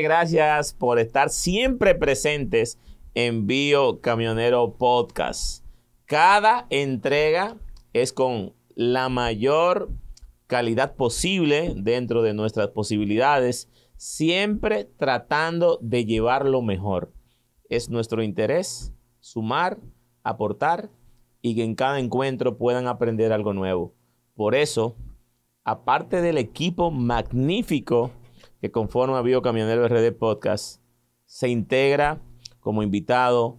gracias por estar siempre presentes en Bio Camionero Podcast. Cada entrega es con la mayor calidad posible dentro de nuestras posibilidades, siempre tratando de llevar lo mejor. Es nuestro interés sumar, aportar y que en cada encuentro puedan aprender algo nuevo. Por eso, aparte del equipo magnífico que conforma Biocamionero RD Podcast, se integra como invitado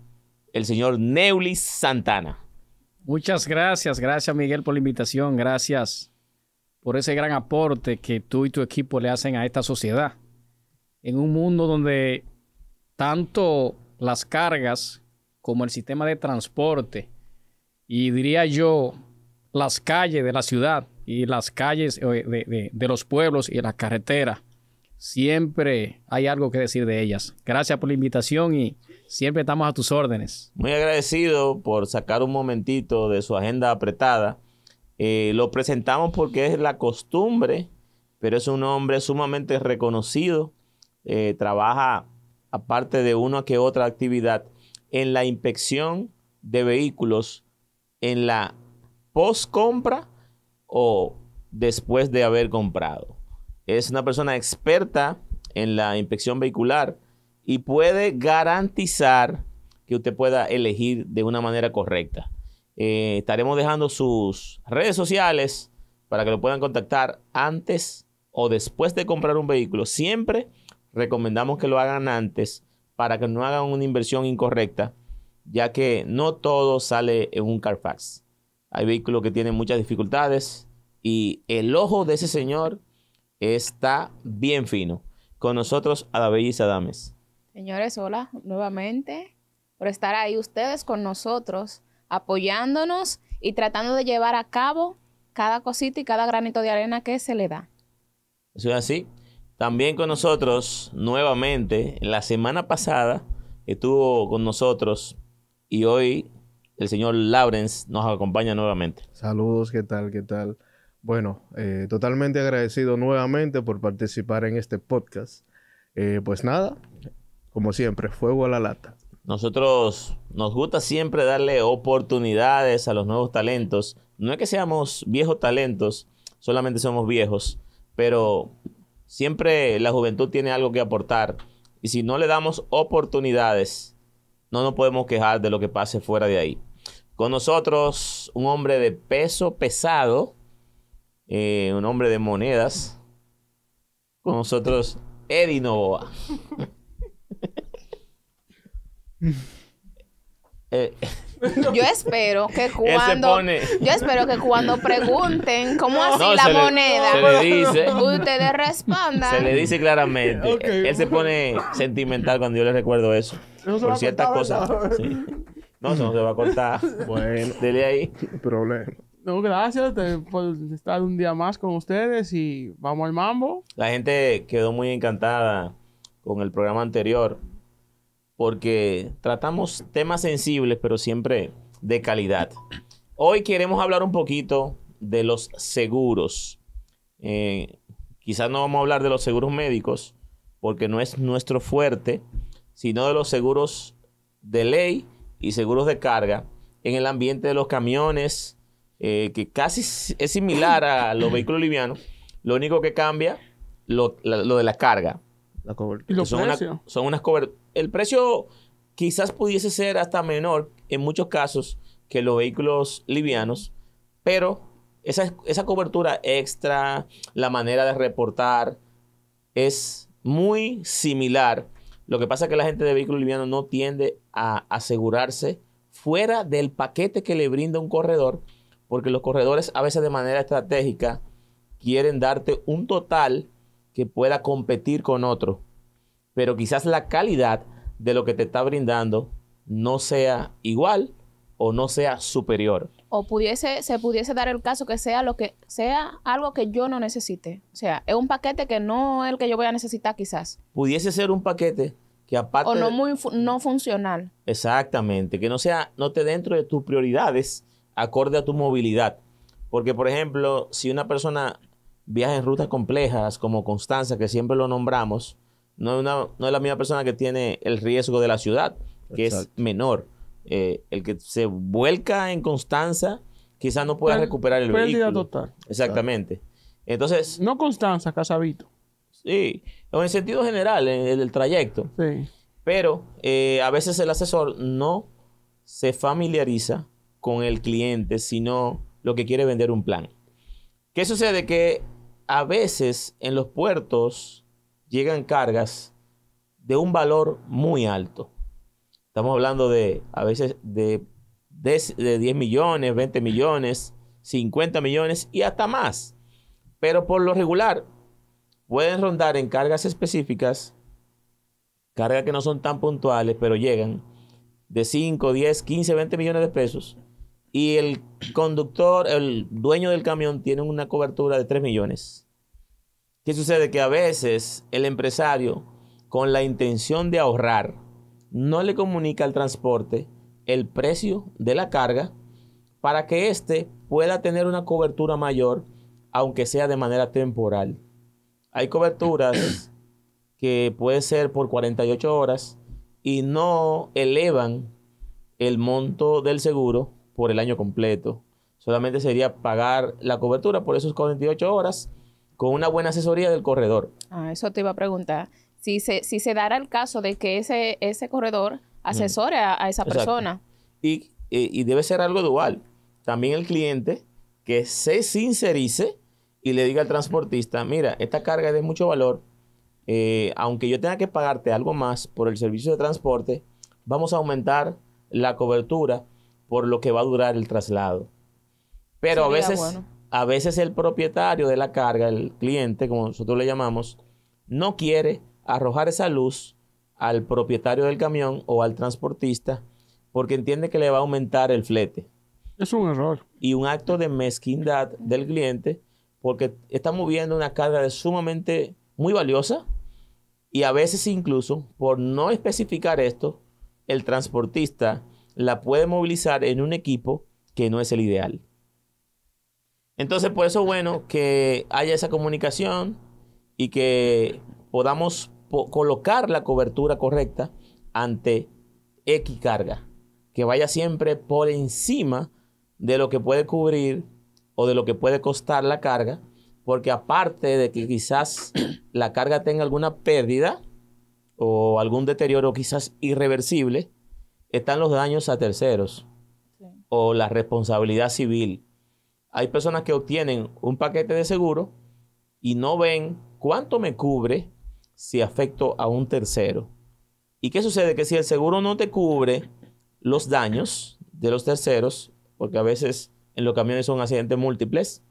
el señor Neulis Santana. Muchas gracias, gracias Miguel por la invitación, gracias por ese gran aporte que tú y tu equipo le hacen a esta sociedad. En un mundo donde tanto las cargas como el sistema de transporte y diría yo las calles de la ciudad y las calles eh, de, de los pueblos y las carreteras siempre hay algo que decir de ellas. Gracias por la invitación y siempre estamos a tus órdenes. Muy agradecido por sacar un momentito de su agenda apretada. Eh, lo presentamos porque es la costumbre, pero es un hombre sumamente reconocido. Eh, trabaja, aparte de una que otra actividad, en la inspección de vehículos, en la post compra o después de haber comprado es una persona experta en la inspección vehicular y puede garantizar que usted pueda elegir de una manera correcta. Eh, estaremos dejando sus redes sociales para que lo puedan contactar antes o después de comprar un vehículo. Siempre recomendamos que lo hagan antes para que no hagan una inversión incorrecta, ya que no todo sale en un Carfax. Hay vehículos que tienen muchas dificultades y el ojo de ese señor está bien fino. Con nosotros a la Dames. Señores, hola nuevamente por estar ahí ustedes con nosotros, apoyándonos y tratando de llevar a cabo cada cosita y cada granito de arena que se le da. Eso es así. También con nosotros nuevamente, la semana pasada estuvo con nosotros y hoy el señor Lawrence nos acompaña nuevamente. Saludos, ¿qué tal? ¿Qué tal? Bueno, eh, totalmente agradecido nuevamente por participar en este podcast. Eh, pues nada, como siempre, fuego a la lata. Nosotros nos gusta siempre darle oportunidades a los nuevos talentos. No es que seamos viejos talentos, solamente somos viejos, pero siempre la juventud tiene algo que aportar. Y si no le damos oportunidades, no nos podemos quejar de lo que pase fuera de ahí. Con nosotros, un hombre de peso pesado, eh, un hombre de monedas. Con nosotros, Eddie Novoa. Eh, yo espero que cuando yo espero que cuando pregunten cómo así la moneda se ustedes respondan se le dice claramente él se pone sentimental cuando yo le recuerdo eso por ciertas cosas no se va a cortar bueno dele ahí problema gracias por estar un día más con ustedes y vamos al mambo. La gente quedó muy encantada con el programa anterior porque tratamos temas sensibles pero siempre de calidad. Hoy queremos hablar un poquito de los seguros. Eh, quizás no vamos a hablar de los seguros médicos porque no es nuestro fuerte, sino de los seguros de ley y seguros de carga en el ambiente de los camiones eh, que casi es similar a los vehículos livianos. Lo único que cambia lo, lo de la carga. unas El precio quizás pudiese ser hasta menor en muchos casos que los vehículos livianos, pero esa, esa cobertura extra, la manera de reportar, es muy similar. Lo que pasa es que la gente de vehículos livianos no tiende a asegurarse fuera del paquete que le brinda un corredor porque los corredores a veces de manera estratégica quieren darte un total que pueda competir con otro, pero quizás la calidad de lo que te está brindando no sea igual o no sea superior. O pudiese, se pudiese dar el caso que sea lo que sea algo que yo no necesite. O sea, es un paquete que no es el que yo voy a necesitar quizás. Pudiese ser un paquete que aparte. O no muy no funcional. Exactamente. Que no sea, no esté dentro de tus prioridades acorde a tu movilidad. Porque, por ejemplo, si una persona viaja en rutas complejas como Constanza, que siempre lo nombramos, no es, no es la misma persona que tiene el riesgo de la ciudad, que es menor. Eh, el que se vuelca en Constanza quizás no pueda pues, recuperar el vehículo. total. Exactamente. Entonces... No Constanza, Casabito. Sí, en sentido general, en el, trayecto. Sí. Pero eh, a veces el asesor no se familiariza con el cliente, sino lo que quiere vender un plan. ¿Qué sucede? Que a veces en los puertos llegan cargas de un valor muy alto. Estamos hablando de a veces de, de, 10 millones, 20 millones, 50 millones y hasta más. Pero por lo regular pueden rondar en cargas específicas, cargas que no son tan puntuales, pero llegan de 5, 10, 15, 20 millones de pesos y el conductor, el dueño del camión tiene una cobertura de 3 millones. ¿Qué sucede? Que a veces el empresario, con la intención de ahorrar, no le comunica al transporte el precio de la carga para que éste pueda tener una cobertura mayor, aunque sea de manera temporal. Hay coberturas que pueden ser por 48 horas y no elevan el monto del seguro por el año completo. Solamente sería pagar la cobertura por esos 48 horas con una buena asesoría del corredor. Ah, eso te iba a preguntar. Si se, si se dará el caso de que ese, ese corredor asesore a, esa persona. Eh, y, debe ser algo dual. También el cliente que se sincerice y le diga al transportista, mira, esta carga es de mucho valor, eh, aunque yo tenga que pagarte algo más por el servicio de transporte, vamos a aumentar la cobertura por lo que va a durar el traslado. Pero a veces, a veces el propietario de la carga, el cliente, como nosotros le llamamos, no quiere arrojar esa luz al propietario del camión o al transportista porque entiende que le va a aumentar el flete. Es un error. Y un acto de mezquindad del cliente porque está moviendo una carga sumamente muy valiosa y a veces incluso por no especificar esto, el transportista la puede movilizar en un equipo que no es el ideal. Entonces, por eso bueno que haya esa comunicación y que podamos colocar la cobertura correcta ante X carga, que vaya siempre por encima de lo que puede cubrir o de lo que puede costar la carga, porque aparte de que quizás la carga tenga alguna pérdida o algún deterioro quizás irreversible, están los daños a terceros o la responsabilidad civil. Hay personas que obtienen un paquete de seguro y no ven cuánto me cubre si afecto a un tercero. ¿Y qué sucede? Que si el seguro no te cubre los daños de los terceros, porque a veces en los camiones son accidentes múltiples,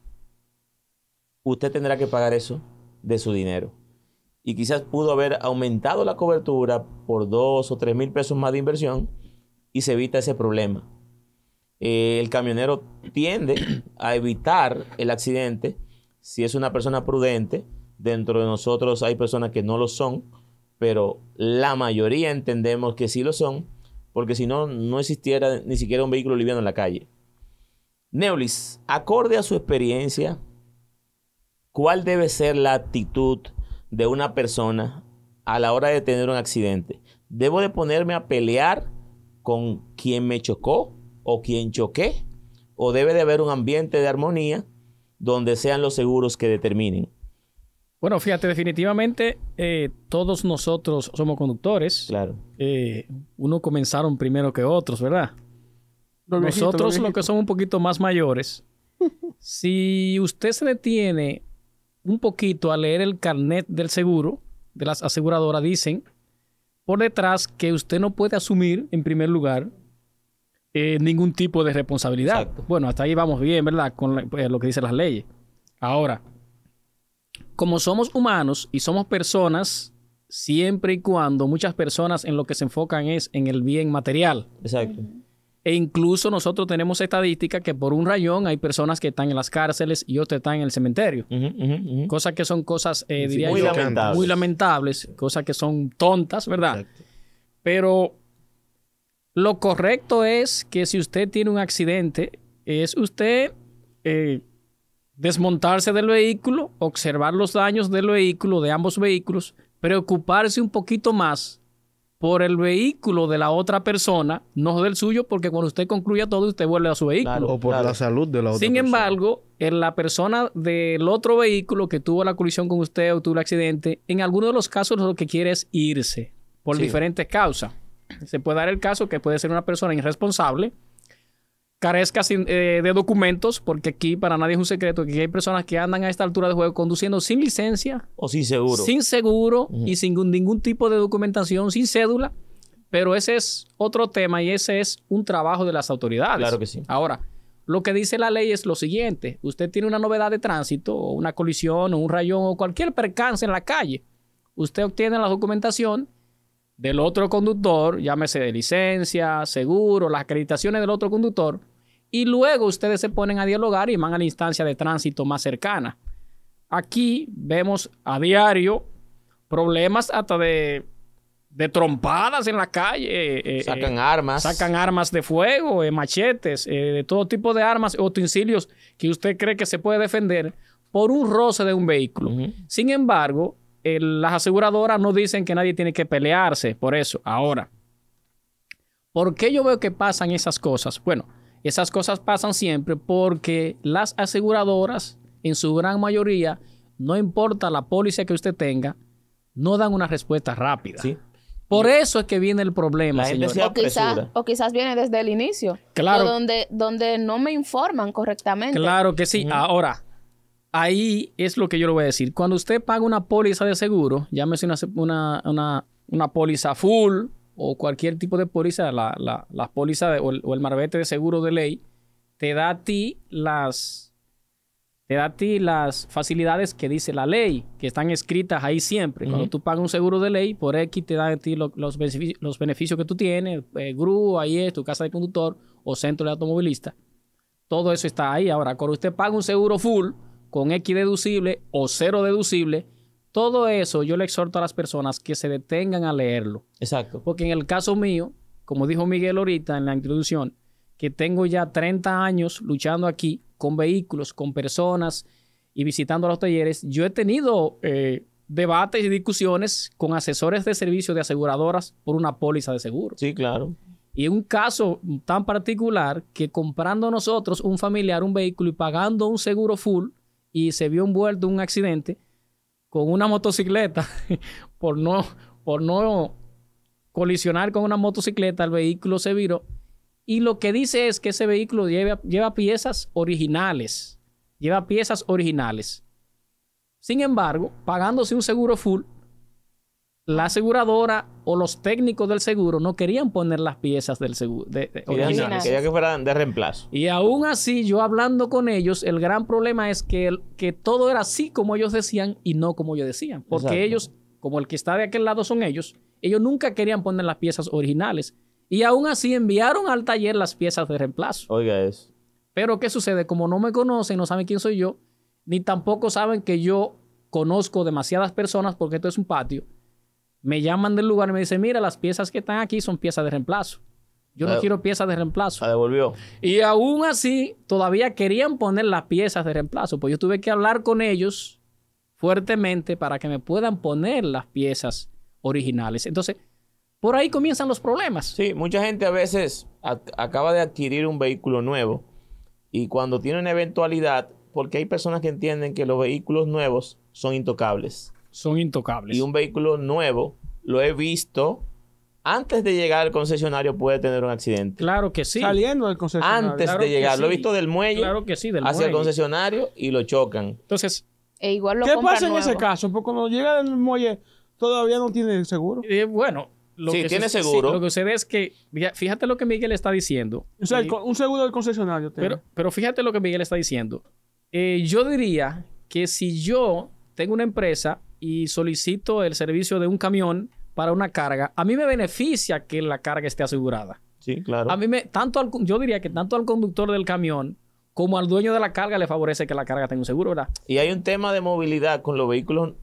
usted tendrá que pagar eso de su dinero. Y quizás pudo haber aumentado la cobertura por dos o tres mil pesos más de inversión se evita ese problema. Eh, el camionero tiende a evitar el accidente si es una persona prudente. Dentro de nosotros hay personas que no lo son, pero la mayoría entendemos que sí lo son, porque si no, no existiera ni siquiera un vehículo liviano en la calle. Neulis, acorde a su experiencia, ¿cuál debe ser la actitud de una persona a la hora de tener un accidente? ¿Debo de ponerme a pelear con quien me chocó o quien choqué, o debe de haber un ambiente de armonía donde sean los seguros que determinen. Bueno, fíjate, definitivamente eh, todos nosotros somos conductores. Claro. Eh, unos comenzaron primero que otros, ¿verdad? nosotros, lo que somos un poquito más mayores, si usted se detiene un poquito a leer el carnet del seguro, de las aseguradoras, dicen por detrás que usted no puede asumir, en primer lugar, eh, ningún tipo de responsabilidad. Bueno, hasta ahí vamos bien, ¿verdad? Con eh, lo que dicen las leyes. Ahora, como somos humanos y somos personas, siempre y cuando muchas personas en lo que se enfocan es en el bien material. Exacto. E incluso nosotros tenemos estadísticas que por un rayón hay personas que están en las cárceles y otras están en el cementerio. Cosas que son cosas, eh, muy lamentables. cosas que son tontas, ¿verdad? Pero lo correcto es que si usted tiene un accidente, es usted eh, desmontarse del vehículo, observar los daños del vehículo, de ambos vehículos, preocuparse un poquito más por el vehículo de la otra persona, no del suyo, porque cuando usted concluya todo, usted vuelve a su vehículo. o por la salud de la otra Sin embargo, en la persona del otro vehículo que tuvo la colisión con usted o tuvo el accidente, en algunos de los casos lo que quiere es irse por diferentes causas. Se puede dar el caso que puede ser una persona irresponsable, carezca eh, de documentos, porque aquí para nadie es un secreto que hay personas que andan a esta altura de juego conduciendo sin licencia. O sin seguro. Sin seguro y sin ningún tipo de documentación, sin cédula. Pero ese es otro tema y ese es un trabajo de las autoridades. Claro que sí. Ahora, lo que dice la ley es lo siguiente. Usted tiene una novedad de tránsito, o una colisión, o un rayón, o cualquier percance en la calle. Usted obtiene la documentación del otro conductor, llámese de licencia, seguro, las acreditaciones del otro conductor, y luego ustedes se ponen a dialogar y van a la instancia de tránsito más cercana. Aquí vemos a diario problemas hasta de, trompadas en la calle. Eh, eh, eh, sacan armas. Sacan armas de fuego, machetes, de todo tipo de armas, utensilios que usted cree que se puede defender por un roce de un vehículo. Sin embargo, eh, las aseguradoras no dicen que nadie tiene que pelearse por eso. Ahora, ¿por qué yo veo que pasan esas cosas? Bueno, esas cosas pasan siempre porque las aseguradoras, en su gran mayoría, no importa la póliza que usted tenga, no dan una respuesta rápida. Por eso es que viene el problema, señor. o, quizás, viene desde el inicio. Claro. donde, no me informan correctamente. Claro que sí. Ahora, ahí es lo que yo le voy a decir. Cuando usted paga una póliza de seguro, llámese una, una, póliza full o cualquier tipo de póliza, la, pólizas o, el, marbete de seguro de ley, te da a ti las, te da ti las facilidades que dice la ley, que están escritas ahí siempre. Cuando tú pagas un seguro de ley, por X te da a ti los, beneficios, los, beneficios, que tú tienes, eh, GRU, ahí es, tu casa de conductor o centro de automovilista. Todo eso está ahí. Ahora, cuando usted paga un seguro full, con X deducible o cero deducible. Todo eso yo le exhorto a las personas que se detengan a leerlo. Exacto. Porque en el caso mío, como dijo Miguel ahorita en la introducción, que tengo ya 30 años luchando aquí con vehículos, con personas y visitando los talleres, yo he tenido eh, debates y discusiones con asesores de servicio de aseguradoras por una póliza de seguro. Sí, claro. Y un caso tan particular que comprando nosotros un familiar un vehículo y pagando un seguro full, y se vio envuelto en un accidente con una motocicleta por no, por no colisionar con una motocicleta, el vehículo se viró. Y lo que dice es que ese vehículo lleva, lleva piezas originales. Lleva piezas originales. Sin embargo, pagándose un seguro full, la aseguradora o los técnicos del seguro no querían poner las piezas del seguro. que fueran de reemplazo. Y aún así, yo hablando con ellos, el gran problema es que, que todo era así como ellos decían y no como yo decían. Porque ellos, como el que está de aquel lado son ellos, ellos nunca querían poner las piezas originales. Y aún así enviaron al taller las piezas de reemplazo. Oiga eso. Pero ¿qué sucede? Como no me conocen, no saben quién soy yo, ni tampoco saben que yo conozco demasiadas personas porque esto es un patio me llaman del lugar y me dicen, mira, las piezas que están aquí son piezas de reemplazo. Yo no ah. quiero piezas de reemplazo. ¿Se ah, devolvió. Y aún así, todavía querían poner las piezas de reemplazo. Pues yo tuve que hablar con ellos fuertemente para que me puedan poner las piezas originales. Entonces, por ahí comienzan los problemas. Sí, mucha gente a veces acaba de adquirir un vehículo nuevo y cuando tiene una eventualidad, porque hay personas que entienden que los vehículos nuevos son intocables. Son intocables. Y un vehículo nuevo, lo he visto, antes de llegar al concesionario puede tener un accidente. Claro que sí. Saliendo del concesionario. Antes de llegar. Lo he visto del muelle que sí, hacia el concesionario y lo chocan. Entonces, e igual lo ¿qué pasa en ese caso? Porque cuando llega del muelle todavía no tiene seguro. Eh, bueno, lo que tiene seguro. lo que sucede es que, fíjate lo que Miguel está diciendo. O sea, eh, un seguro del concesionario. Pero, pero fíjate lo que Miguel está diciendo. Eh, yo diría que si yo tengo una empresa y solicito el servicio de un camión para una carga, a mí me beneficia que la carga esté asegurada. Sí, claro. A mí me, tanto yo diría que tanto al conductor del camión como al dueño de la carga le favorece que la carga tenga un seguro, ¿verdad? Y hay un tema de movilidad con los vehículos.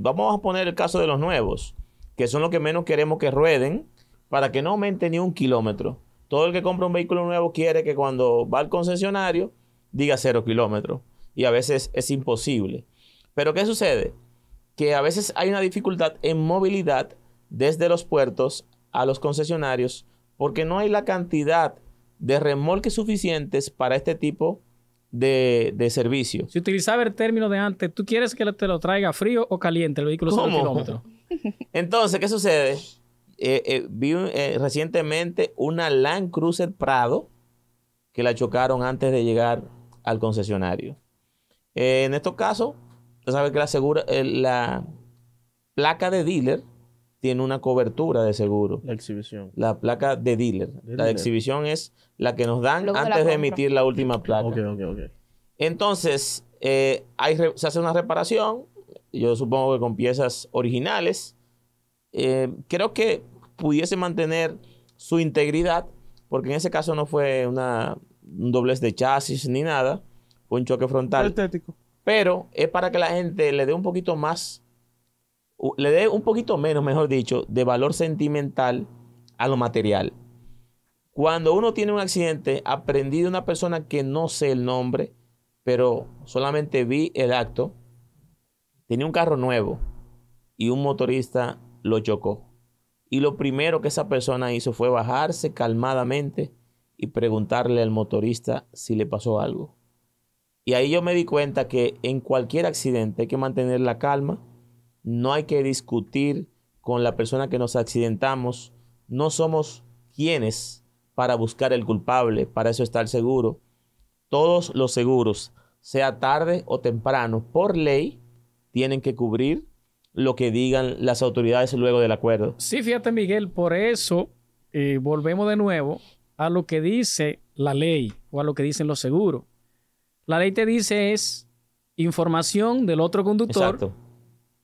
vamos a poner el caso de los nuevos, que son los que menos queremos que rueden para que no aumente ni un kilómetro. Todo el que compra un vehículo nuevo quiere que cuando va al concesionario diga cero kilómetros. Y a veces es imposible. Pero ¿qué sucede? que a veces hay una dificultad en movilidad desde los puertos a los concesionarios porque no hay la cantidad de remolques suficientes para este tipo de, de servicio. Si utilizaba el término de antes, ¿tú quieres que te lo traiga frío o caliente el vehículo kilómetro? Entonces, ¿qué sucede? Eh, eh, vi eh, recientemente una Land Cruiser Prado que la chocaron antes de llegar al concesionario. en estos casos, Sabes que eh, la, placa de dealer tiene una cobertura de seguro. La exhibición. La placa de dealer. la exhibición es la que nos dan antes de, emitir la última placa. Ok, ok, ok. Entonces, eh, se hace una reparación, yo supongo que con piezas originales. Eh, creo que pudiese mantener su integridad, porque en ese caso no fue una, un doblez de chasis ni nada, fue un choque frontal. estético pero es para que la gente le dé un poquito más, le dé un poquito menos, mejor dicho, de valor sentimental a lo material. Cuando uno tiene un accidente, aprendí de una persona que no sé el nombre, pero solamente vi el acto, tenía un carro nuevo y un motorista lo chocó. Y lo primero que esa persona hizo fue bajarse calmadamente y preguntarle al motorista si le pasó algo. Y ahí yo me di cuenta que en cualquier accidente hay que mantener la calma, no hay que discutir con la persona que nos accidentamos, no somos quienes para buscar el culpable, para eso está el seguro. Todos los seguros, sea tarde o temprano, por ley, tienen que cubrir lo que digan las autoridades luego del acuerdo. Sí, fíjate Miguel, por eso eh, volvemos de nuevo a lo que dice la ley o a lo que dicen los seguros. La ley te dice es información del otro conductor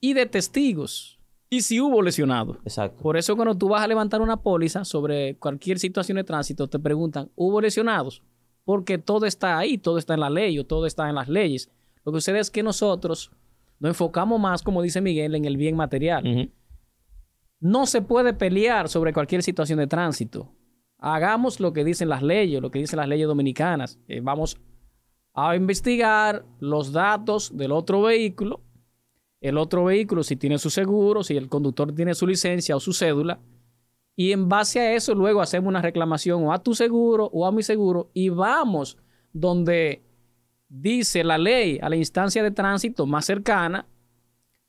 y de testigos. Y si hubo lesionado. Exacto. Por eso cuando tú vas a levantar una póliza sobre cualquier situación de tránsito, te preguntan, ¿hubo lesionados? Porque todo está ahí, todo está en la ley o todo está en las leyes. Lo que sucede es que nosotros nos enfocamos más, como dice Miguel, en el bien material. No se puede pelear sobre cualquier situación de tránsito. Hagamos lo que dicen las leyes, lo que dicen las leyes dominicanas. Eh, vamos a investigar los datos del otro vehículo, el otro vehículo si tiene su seguro, si el conductor tiene su licencia o su cédula, y en base a eso luego hacemos una reclamación o a tu seguro o a mi seguro y vamos donde dice la ley a la instancia de tránsito más cercana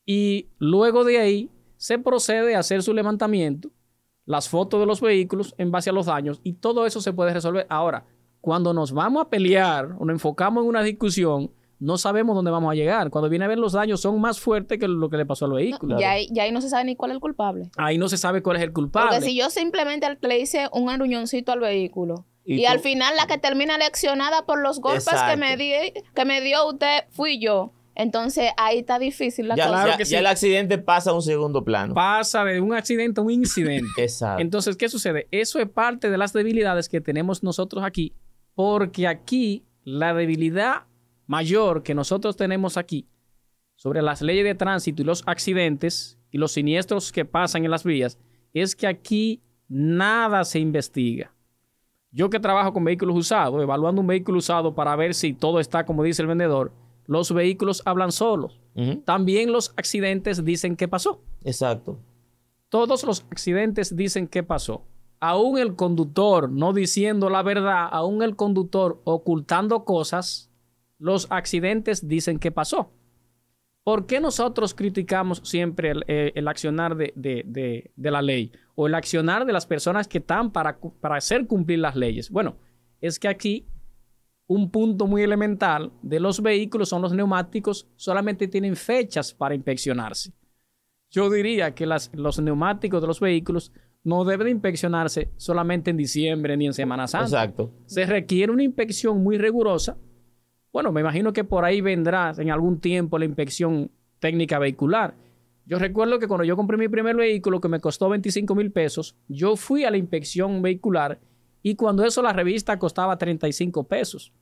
y luego de ahí se procede a hacer su levantamiento, las fotos de los vehículos en base a los daños y todo eso se puede resolver. Ahora, cuando nos vamos a pelear o nos enfocamos en una discusión, no sabemos dónde vamos a llegar. Cuando viene a ver los daños son más fuertes que lo que le pasó al vehículo. y, ahí, no se sabe ni cuál es el culpable. Ahí no se sabe cuál es el culpable. Porque si yo simplemente le hice un arruñoncito al vehículo y, al final la que termina leccionada por los golpes que me, que me dio usted fui yo. Entonces ahí está difícil la ya, cosa. Claro que si el accidente pasa a un segundo plano. Pasa de un accidente a un incidente. Exacto. Entonces, ¿qué sucede? Eso es parte de las debilidades que tenemos nosotros aquí porque aquí la debilidad mayor que nosotros tenemos aquí sobre las leyes de tránsito y los accidentes y los siniestros que pasan en las vías es que aquí nada se investiga. Yo que trabajo con vehículos usados, evaluando un vehículo usado para ver si todo está como dice el vendedor, los vehículos hablan solos. También los accidentes dicen qué pasó. Exacto. Todos los accidentes dicen qué pasó aún el conductor no diciendo la verdad, aún el conductor ocultando cosas, los accidentes dicen que pasó. ¿Por qué nosotros criticamos siempre el, eh, accionar de, la ley o el accionar de las personas que están para, hacer cumplir las leyes? Bueno, es que aquí un punto muy elemental de los vehículos son los neumáticos, solamente tienen fechas para inspeccionarse. Yo diría que las, los neumáticos de los vehículos no debe de inspeccionarse solamente en diciembre ni en Semana Santa. Exacto. Se requiere una inspección muy rigurosa. Bueno, me imagino que por ahí vendrá en algún tiempo la inspección técnica vehicular. Yo recuerdo que cuando yo compré mi primer vehículo, que me costó 25 mil pesos, yo fui a la inspección vehicular y cuando eso la revista costaba 35 pesos.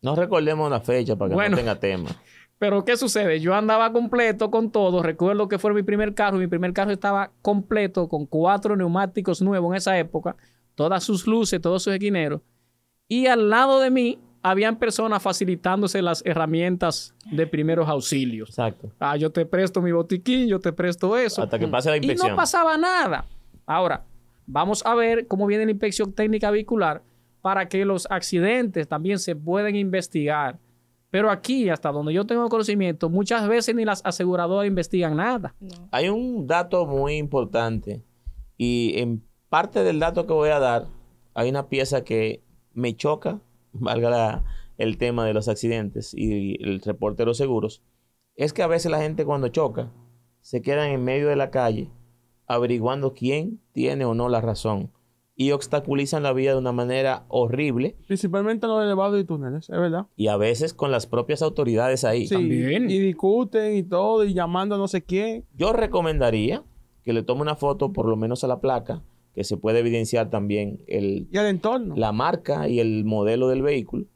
No recordemos una fecha para que no tenga tema. Pero ¿qué sucede? Yo andaba completo con todo. Recuerdo que fue mi primer carro. Mi primer carro estaba completo con cuatro neumáticos nuevos en esa época. Todas sus luces, todos sus esquineros. Y al lado de mí habían personas facilitándose las herramientas de primeros auxilios. Exacto. Ah, yo te presto mi botiquín, yo te presto eso. Hasta que pase la inspección. Y no pasaba nada. Ahora, vamos a ver cómo viene la inspección técnica vehicular para que los accidentes también se puedan investigar pero aquí, hasta donde yo tengo conocimiento, muchas veces ni las aseguradoras investigan nada. Hay un dato muy importante y en parte del dato que voy a dar, hay una pieza que me choca, valga el tema de los accidentes y el reporte de los seguros, es que a veces la gente cuando choca se quedan en medio de la calle averiguando quién tiene o no la razón y obstaculizan la vida de una manera horrible. Principalmente los elevados y túneles, es verdad. Y a veces con las propias autoridades ahí. También. Y discuten y todo, y llamando a no sé quién. Yo recomendaría que le tome una foto por lo menos a la placa, que se puede evidenciar también el... el entorno. La marca y el modelo del vehículo.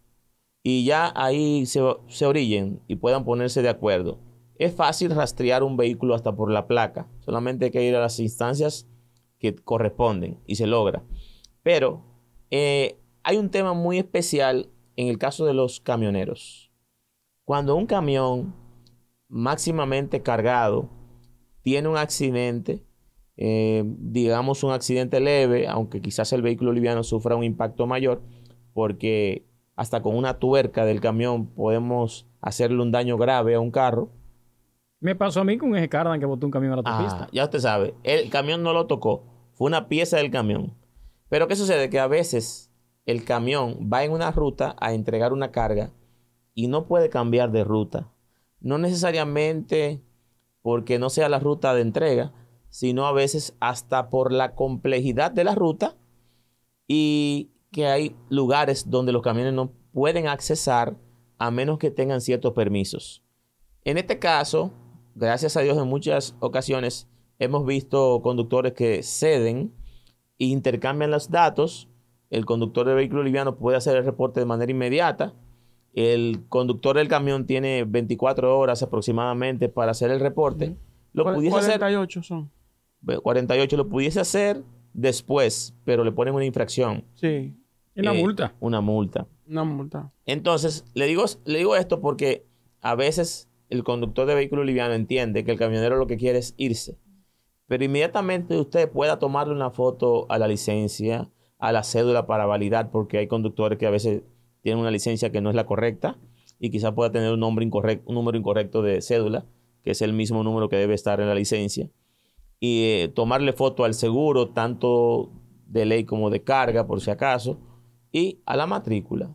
Y ya ahí se, se orillen y puedan ponerse de acuerdo. Es fácil rastrear un vehículo hasta por la placa. Solamente hay que ir a las instancias que corresponden y se logra. Pero eh, hay un tema muy especial en el caso de los camioneros. Cuando un camión máximamente cargado tiene un accidente, eh, digamos un accidente leve, aunque quizás el vehículo liviano sufra un impacto mayor, porque hasta con una tuerca del camión podemos hacerle un daño grave a un carro. Me pasó a mí con Eje cardan que botó un camión a la ah, autopista. ya usted sabe, el camión no lo tocó, fue una pieza del camión. Pero ¿qué sucede? Que a veces el camión va en una ruta a entregar una carga y no puede cambiar de ruta. No necesariamente porque no sea la ruta de entrega, sino a veces hasta por la complejidad de la ruta y que hay lugares donde los camiones no pueden accesar a menos que tengan ciertos permisos. En este caso, gracias a Dios en muchas ocasiones hemos visto conductores que ceden intercambian los datos. El conductor de vehículo liviano puede hacer el reporte de manera inmediata. El conductor del camión tiene 24 horas aproximadamente para hacer el reporte. Lo pudiese 48 son. 48 lo pudiese hacer después, pero le ponen una infracción. Sí. una eh, multa. Una multa. Una multa. Entonces, le digo, le digo esto porque a veces el conductor de vehículo liviano entiende que el camionero lo que quiere es irse. Pero inmediatamente usted pueda tomarle una foto a la licencia, a la cédula para validar, porque hay conductores que a veces tienen una licencia que no es la correcta y quizás pueda tener un, nombre incorrecto, un número incorrecto de cédula, que es el mismo número que debe estar en la licencia. Y eh, tomarle foto al seguro, tanto de ley como de carga, por si acaso, y a la matrícula.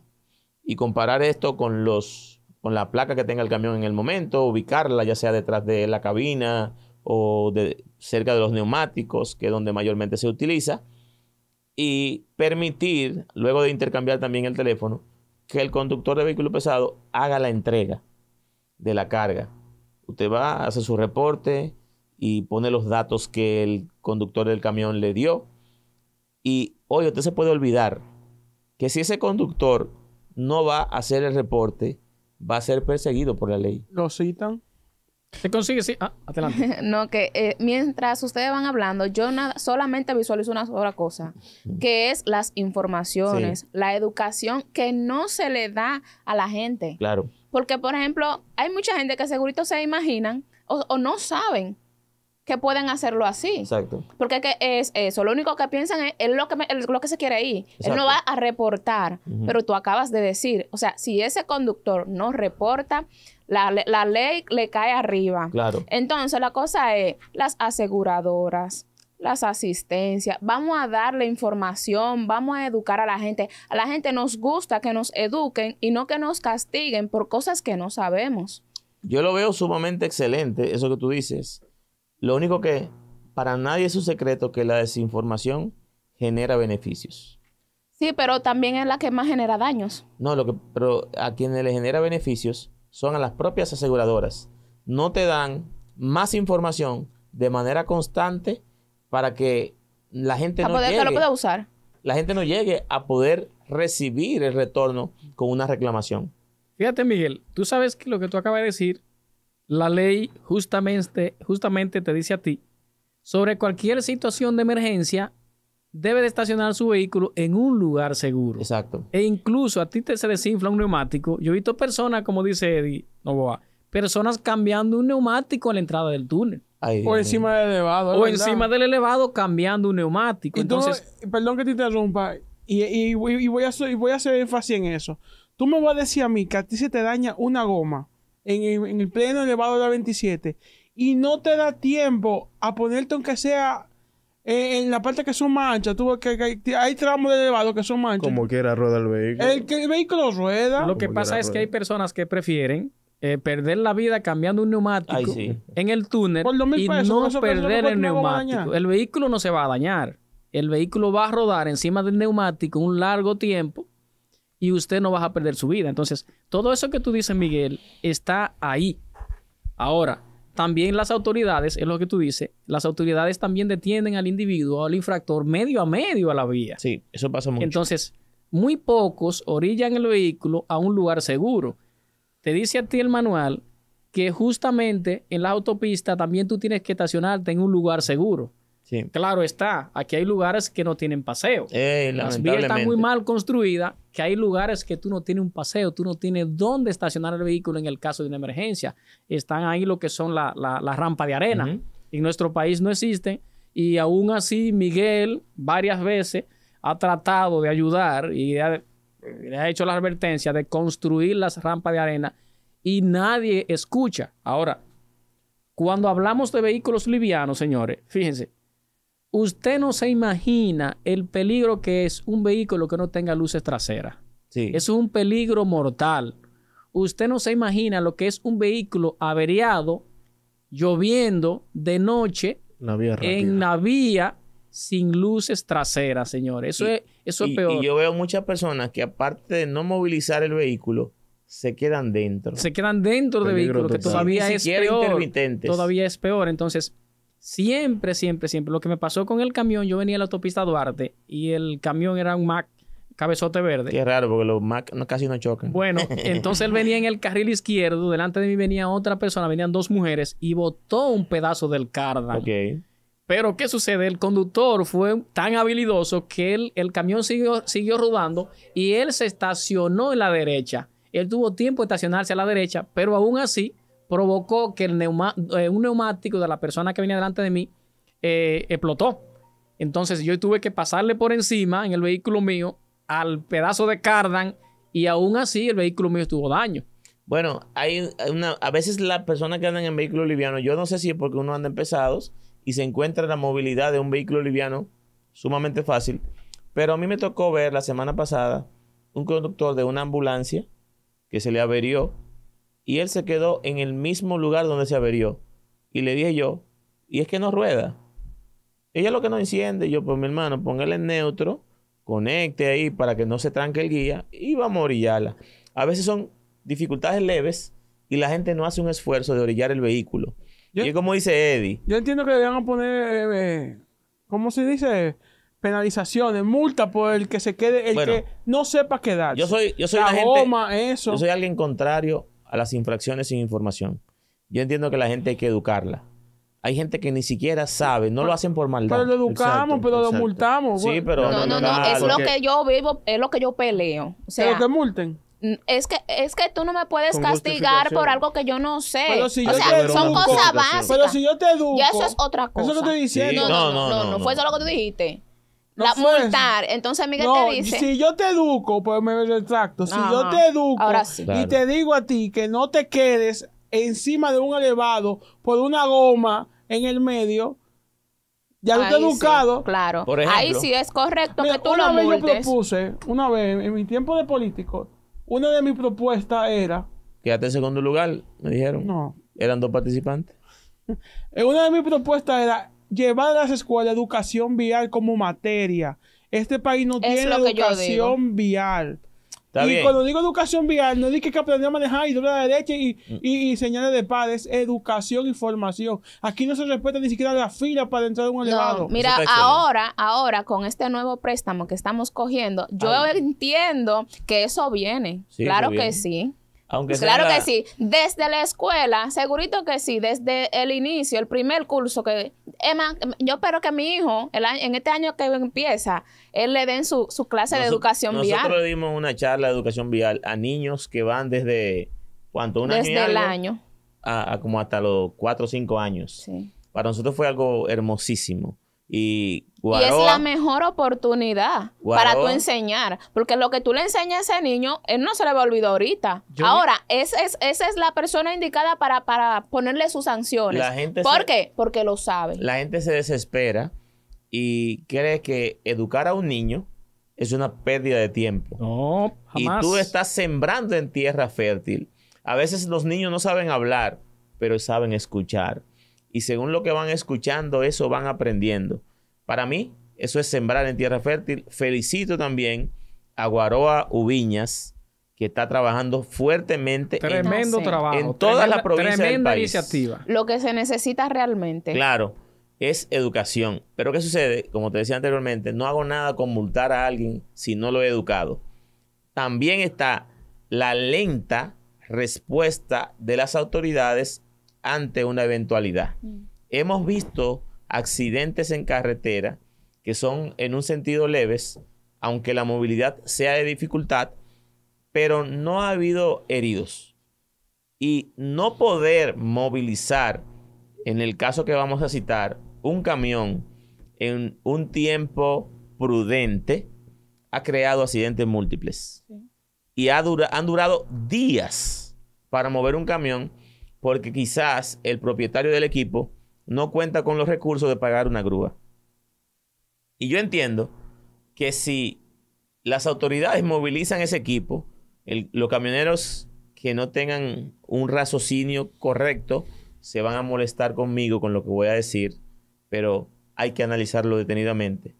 Y comparar esto con los con la placa que tenga el camión en el momento, ubicarla ya sea detrás de la cabina, o de, cerca de los neumáticos, que es donde mayormente se utiliza, y permitir, luego de intercambiar también el teléfono, que el conductor de vehículo pesado haga la entrega de la carga. Usted va, hace su reporte y pone los datos que el conductor del camión le dio. Y hoy usted se puede olvidar que si ese conductor no va a hacer el reporte, va a ser perseguido por la ley. Lo citan. ¿Se consigue? Sí. Ah, adelante. no, que eh, mientras ustedes van hablando, yo nada, solamente visualizo una sola cosa, que es las informaciones, la educación que no se le da a la gente. Claro. Porque, por ejemplo, hay mucha gente que segurito se imaginan o, no saben que pueden hacerlo así. Exacto. Porque es eso. Lo único que piensan es, lo, que que se quiere ir. Él no va a reportar, pero tú acabas de decir, o sea, si ese conductor no reporta, la, la, ley le cae arriba. Claro. Entonces, la cosa es, las aseguradoras, las asistencias, vamos a darle información, vamos a educar a la gente. A la gente nos gusta que nos eduquen y no que nos castiguen por cosas que no sabemos. Yo lo veo sumamente excelente, eso que tú dices. Lo único que para nadie es un secreto que la desinformación genera beneficios. Sí, pero también es la que más genera daños. No, lo que, pero a quienes le genera beneficios son a las propias aseguradoras. No te dan más información de manera constante para que la gente no llegue, pueda usar. La gente no llegue a poder recibir el retorno con una reclamación. Fíjate, Miguel, tú sabes que lo que tú acabas de decir, la ley justamente, justamente te dice a ti, sobre cualquier situación de emergencia, debe de estacionar su vehículo en un lugar seguro. Exacto. E incluso a ti te se desinfla un neumático. Yo he visto personas, como dice Eddie Novoa, personas cambiando un neumático a la entrada del túnel. o encima del elevado. O encima del elevado cambiando un neumático. Entonces, perdón que te interrumpa, y, voy a, hacer énfasis en eso. Tú me vas a decir a mí que a ti se te daña una goma en el, en el pleno elevado de la 27 y no te da tiempo a ponerte aunque sea en la parte que son manchas, que, hay tramos de que son manchas. Como quiera rueda el vehículo. El, vehículo rueda. Lo que pasa es que hay personas que prefieren eh, perder la vida cambiando un neumático en el túnel y no perder el neumático. El vehículo no se va a dañar. El vehículo va a rodar encima del neumático un largo tiempo y usted no va a perder su vida. Entonces, todo eso que tú dices, Miguel, está ahí. Ahora, también las autoridades, es lo que tú dices, las autoridades también detienen al individuo, al infractor, medio a medio a la vía. Sí, eso pasa mucho. Entonces, muy pocos orillan el vehículo a un lugar seguro. Te dice a ti el manual que justamente en la autopista también tú tienes que estacionarte en un lugar seguro. Sí. Claro está, aquí hay lugares que no tienen paseo. Eh, las vías muy mal construidas hay lugares que tú no tienes un paseo, tú no tienes dónde estacionar el vehículo en el caso de una emergencia. Están ahí lo que son la, la, rampa de arena. y En nuestro país no existen. Y aún así, Miguel varias veces ha tratado de ayudar y ha, ha hecho la advertencia de construir las rampas de arena y nadie escucha. Ahora, cuando hablamos de vehículos livianos, señores, fíjense, Usted no se imagina el peligro que es un vehículo que no tenga luces traseras. Sí. Eso es un peligro mortal. Usted no se imagina lo que es un vehículo averiado, lloviendo de noche en la vía sin luces traseras, señores. Eso, es, peor. Y yo veo muchas personas que aparte de no movilizar el vehículo, se quedan dentro. Se quedan dentro del vehículo, que todavía es peor. Todavía es peor. Entonces, Siempre, siempre, siempre. Lo que me pasó con el camión, yo venía a la autopista Duarte y el camión era un Mac cabezote verde. Qué raro, porque los Mac casi no chocan. Bueno, entonces él venía en el carril izquierdo, delante de mí venía otra persona, venían dos mujeres y botó un pedazo del cardan. Ok. Pero ¿qué sucede? El conductor fue tan habilidoso que el camión siguió, siguió rodando y él se estacionó en la derecha. Él tuvo tiempo de estacionarse a la derecha, pero aún así provocó que eh, un neumático de la persona que venía delante de mí eh, explotó. Entonces yo tuve que pasarle por encima en el vehículo mío al pedazo de cardan y aún así el vehículo mío estuvo daño. Bueno, hay a veces las personas que andan en vehículo liviano, yo no sé si es porque uno anda en pesados y se encuentra la movilidad de un vehículo liviano sumamente fácil, pero a mí me tocó ver la semana pasada un conductor de una ambulancia que se le averió y él se quedó en el mismo lugar donde se averió. Y le dije yo, y es que no rueda. Ella lo que no enciende, yo, pues mi hermano, póngale en neutro, conecte ahí para que no se tranque el guía y vamos a orillarla. A veces son dificultades leves y la gente no hace un esfuerzo de orillar el vehículo. y es como dice Eddie. Yo entiendo que le van a poner, eh, eh, ¿cómo se dice? penalizaciones, multa por el que se quede, el que no sepa quedar. Yo soy, yo soy la gente, eso. Yo soy alguien contrario a las infracciones sin información. Yo entiendo que la gente hay que educarla. Hay gente que ni siquiera sabe, no lo hacen por maldad. Pero lo educamos, pero lo multamos. Sí, pero no, no, no, es lo que yo vivo, es lo que yo peleo. O sea, pero que multen. Es que, es que tú no me puedes castigar por algo que yo no sé. Pero si yo o sea, son cosas básicas. Pero si yo te educo. Y eso es otra cosa. Eso que estoy diciendo. no, no, no, no, no, fue eso lo que tú dijiste la multar. Entonces, Miguel te dice. Si yo te educo, pues me retracto. Si yo te educo y te digo a ti que no te quedes encima de un elevado por una goma en el medio, ya no te educado. claro. Por ejemplo, Ahí sí es correcto que tú una lo vez yo propuse, una vez en mi tiempo de político, una de mis propuestas era. Quédate en segundo lugar, me dijeron. No. Eran dos participantes. una de mis propuestas era llevar a las escuelas educación vial como materia. Este país no tiene educación vial. y cuando digo educación vial, no dije que aprender a manejar y doble la derecha y, mm. señales de padres, educación y formación. Aquí no se respeta ni siquiera la fila para entrar a un elevado. mira, ahora, ahora, con este nuevo préstamo que estamos cogiendo, yo entiendo que eso viene. claro que sí. Pues claro que sí, desde la escuela, segurito que sí, desde el inicio, el primer curso que Emma, yo espero que mi hijo en este año que empieza, él le den su, clase de educación vial. Nosotros dimos una charla de educación vial a niños que van desde cuánto un desde el año a, como hasta los cuatro o cinco años. Para nosotros fue algo hermosísimo y, es la mejor oportunidad para tú enseñar, porque lo que tú le enseñas a ese niño, él no se le va a olvidar ahorita. Ahora, esa, es, la persona indicada para, ponerle sus sanciones. ¿Por qué? Porque lo sabe. La gente se desespera y cree que educar a un niño es una pérdida de tiempo. Y tú estás sembrando en tierra fértil. A veces los niños no saben hablar, pero saben escuchar y según lo que van escuchando, eso van aprendiendo. Para mí, eso es sembrar en tierra fértil. Felicito también a Guaroa Ubiñas, que está trabajando fuertemente tremendo en, trabajo, en todas las provincias del país. Iniciativa. Lo que se necesita realmente. Claro, es educación. Pero ¿qué sucede? Como te decía anteriormente, no hago nada con multar a alguien si no lo he educado. También está la lenta respuesta de las autoridades ante una eventualidad. Mm. Hemos visto accidentes en carretera que son en un sentido leves, aunque la movilidad sea de dificultad, pero no ha habido heridos. Y no poder movilizar, en el caso que vamos a citar, un camión en un tiempo prudente, ha creado accidentes múltiples. Y ha han durado días para mover un camión porque quizás el propietario del equipo no cuenta con los recursos de pagar una grúa. Y yo entiendo que si las autoridades movilizan ese equipo, los camioneros que no tengan un raciocinio correcto se van a molestar conmigo con lo que voy a decir, pero hay que analizarlo detenidamente.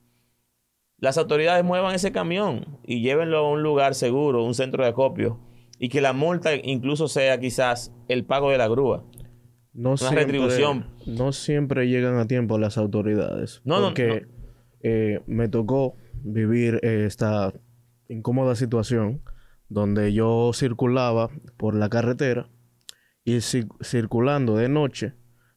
Las autoridades muevan ese camión y llévenlo a un lugar seguro, un centro de acopio, y que la multa incluso sea quizás el pago de la grúa. No una siempre, retribución. No siempre llegan a tiempo las autoridades. No, porque, no, eh, me tocó vivir eh, esta incómoda situación donde yo circulaba por la carretera y circulando de noche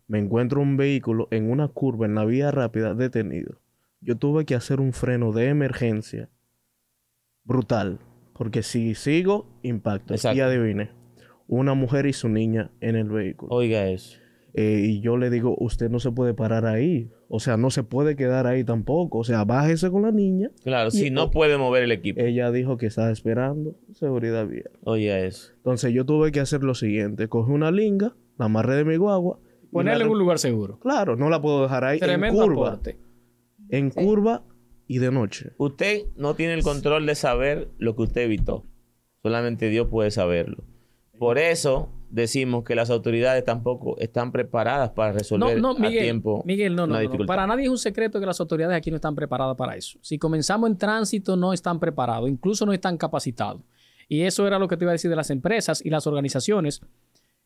me encuentro un vehículo en una curva en la vía rápida detenido. Yo tuve que hacer un freno de emergencia brutal porque si sigo, impacto. Y adivine, una mujer y su niña en el vehículo. Oiga eso. Eh, y yo le digo, usted no se puede parar ahí. O sea, no se puede quedar ahí tampoco. O sea, bájese con la niña. Claro, si no puede mover el equipo. Ella dijo que estaba esperando seguridad vial. Oiga eso. Entonces yo tuve que hacer lo siguiente. coge una linga, la amarré de mi guagua. Ponerla en un lugar seguro. Claro, no la puedo dejar ahí Tremendo en curva. En curva y de noche. Usted no tiene el control de saber lo que usted evitó. Solamente Dios puede saberlo. Por eso decimos que las autoridades tampoco están preparadas para resolver no, a tiempo. Miguel, no, no, Para nadie es un secreto que las autoridades aquí no están preparadas para eso. Si comenzamos en tránsito, no están preparados, incluso no están capacitados. Y eso era lo que te iba a decir de las empresas y las organizaciones.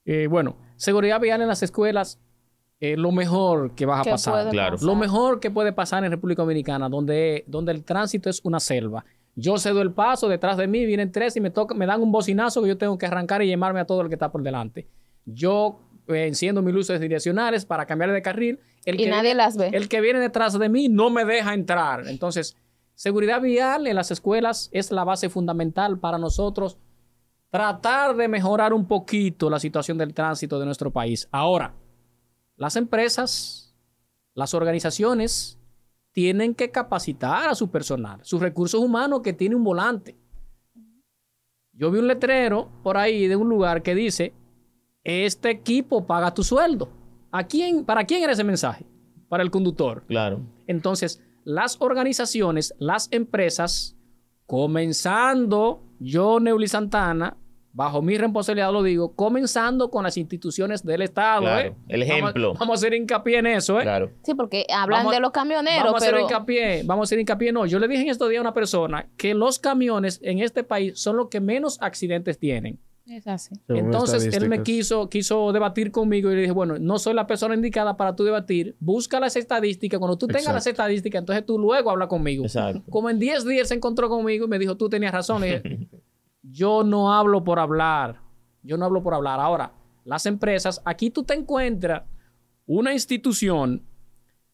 Eh, bueno, seguridad vial en las escuelas eh, lo mejor que vas a pasar. Claro. Lo mejor que puede pasar en República Dominicana, donde, donde el tránsito es una selva. Yo cedo el paso, detrás de mí vienen tres y me, toca, me dan un bocinazo que yo tengo que arrancar y llamarme a todo el que está por delante. Yo eh, enciendo mis luces direccionales para cambiar de carril. y nadie las ve. El que viene detrás de mí no me deja entrar. Entonces, seguridad vial en las escuelas es la base fundamental para nosotros tratar de mejorar un poquito la situación del tránsito de nuestro país. Ahora, las empresas, las organizaciones tienen que capacitar a su personal, sus recursos humanos que tiene un volante. Yo vi un letrero por ahí de un lugar que dice, este equipo paga tu sueldo. ¿A quién, ¿Para quién era ese mensaje? Para el conductor. Claro. Entonces, las organizaciones, las empresas, comenzando yo, Neuli Santana, bajo mi responsabilidad lo digo, comenzando con las instituciones del Estado. ¿eh? El ejemplo. Vamos, a hacer hincapié en eso. ¿eh? Claro. Sí, porque hablan de los camioneros. Vamos a hacer hincapié, vamos a hacer hincapié. No, yo le dije en estos días a una persona que los camiones en este país son los que menos accidentes tienen. Es así. Entonces él me quiso, quiso debatir conmigo y le dije, bueno, no soy la persona indicada para tú debatir, busca las estadísticas, cuando tú tengas las estadísticas, entonces tú luego habla conmigo. Exacto. Como en 10 días se encontró conmigo y me dijo, tú tenías razón. Y Yo no hablo por hablar. Yo no hablo por hablar. Ahora, las empresas, aquí tú te encuentras una institución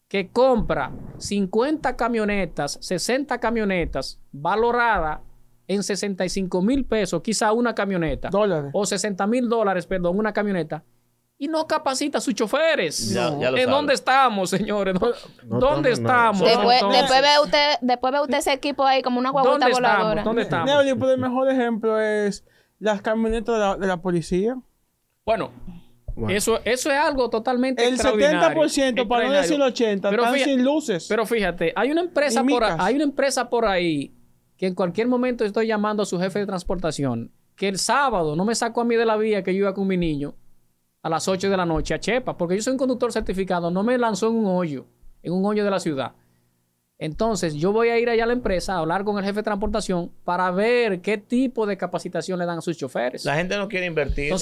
que compra 50 camionetas, 60 camionetas, valorada en 65 mil pesos, quizá una camioneta. O 60 mil dólares, perdón, una camioneta y no capacita a sus choferes. ¿En dónde estamos, señores? ¿Dónde estamos? Después, ve usted, después ese equipo ahí como una guaguita voladora. ¿Dónde estamos? Pues, el mejor ejemplo es las camionetas de la, policía. Bueno, Eso, eso es algo totalmente El 70%, para no decir el 80%, pero sin luces. Pero fíjate, hay una, empresa por, hay una empresa por ahí que en cualquier momento estoy llamando a su jefe de transportación, que el sábado no me sacó a mí de la vía que yo iba con mi niño, a las 8 de la noche a Chepa, porque yo soy un conductor certificado, no me lanzó en un hoyo, en un hoyo de la ciudad. Entonces, yo voy a ir allá a la empresa a hablar con el jefe de transportación para ver qué tipo de capacitación le dan a sus choferes. La gente no quiere invertir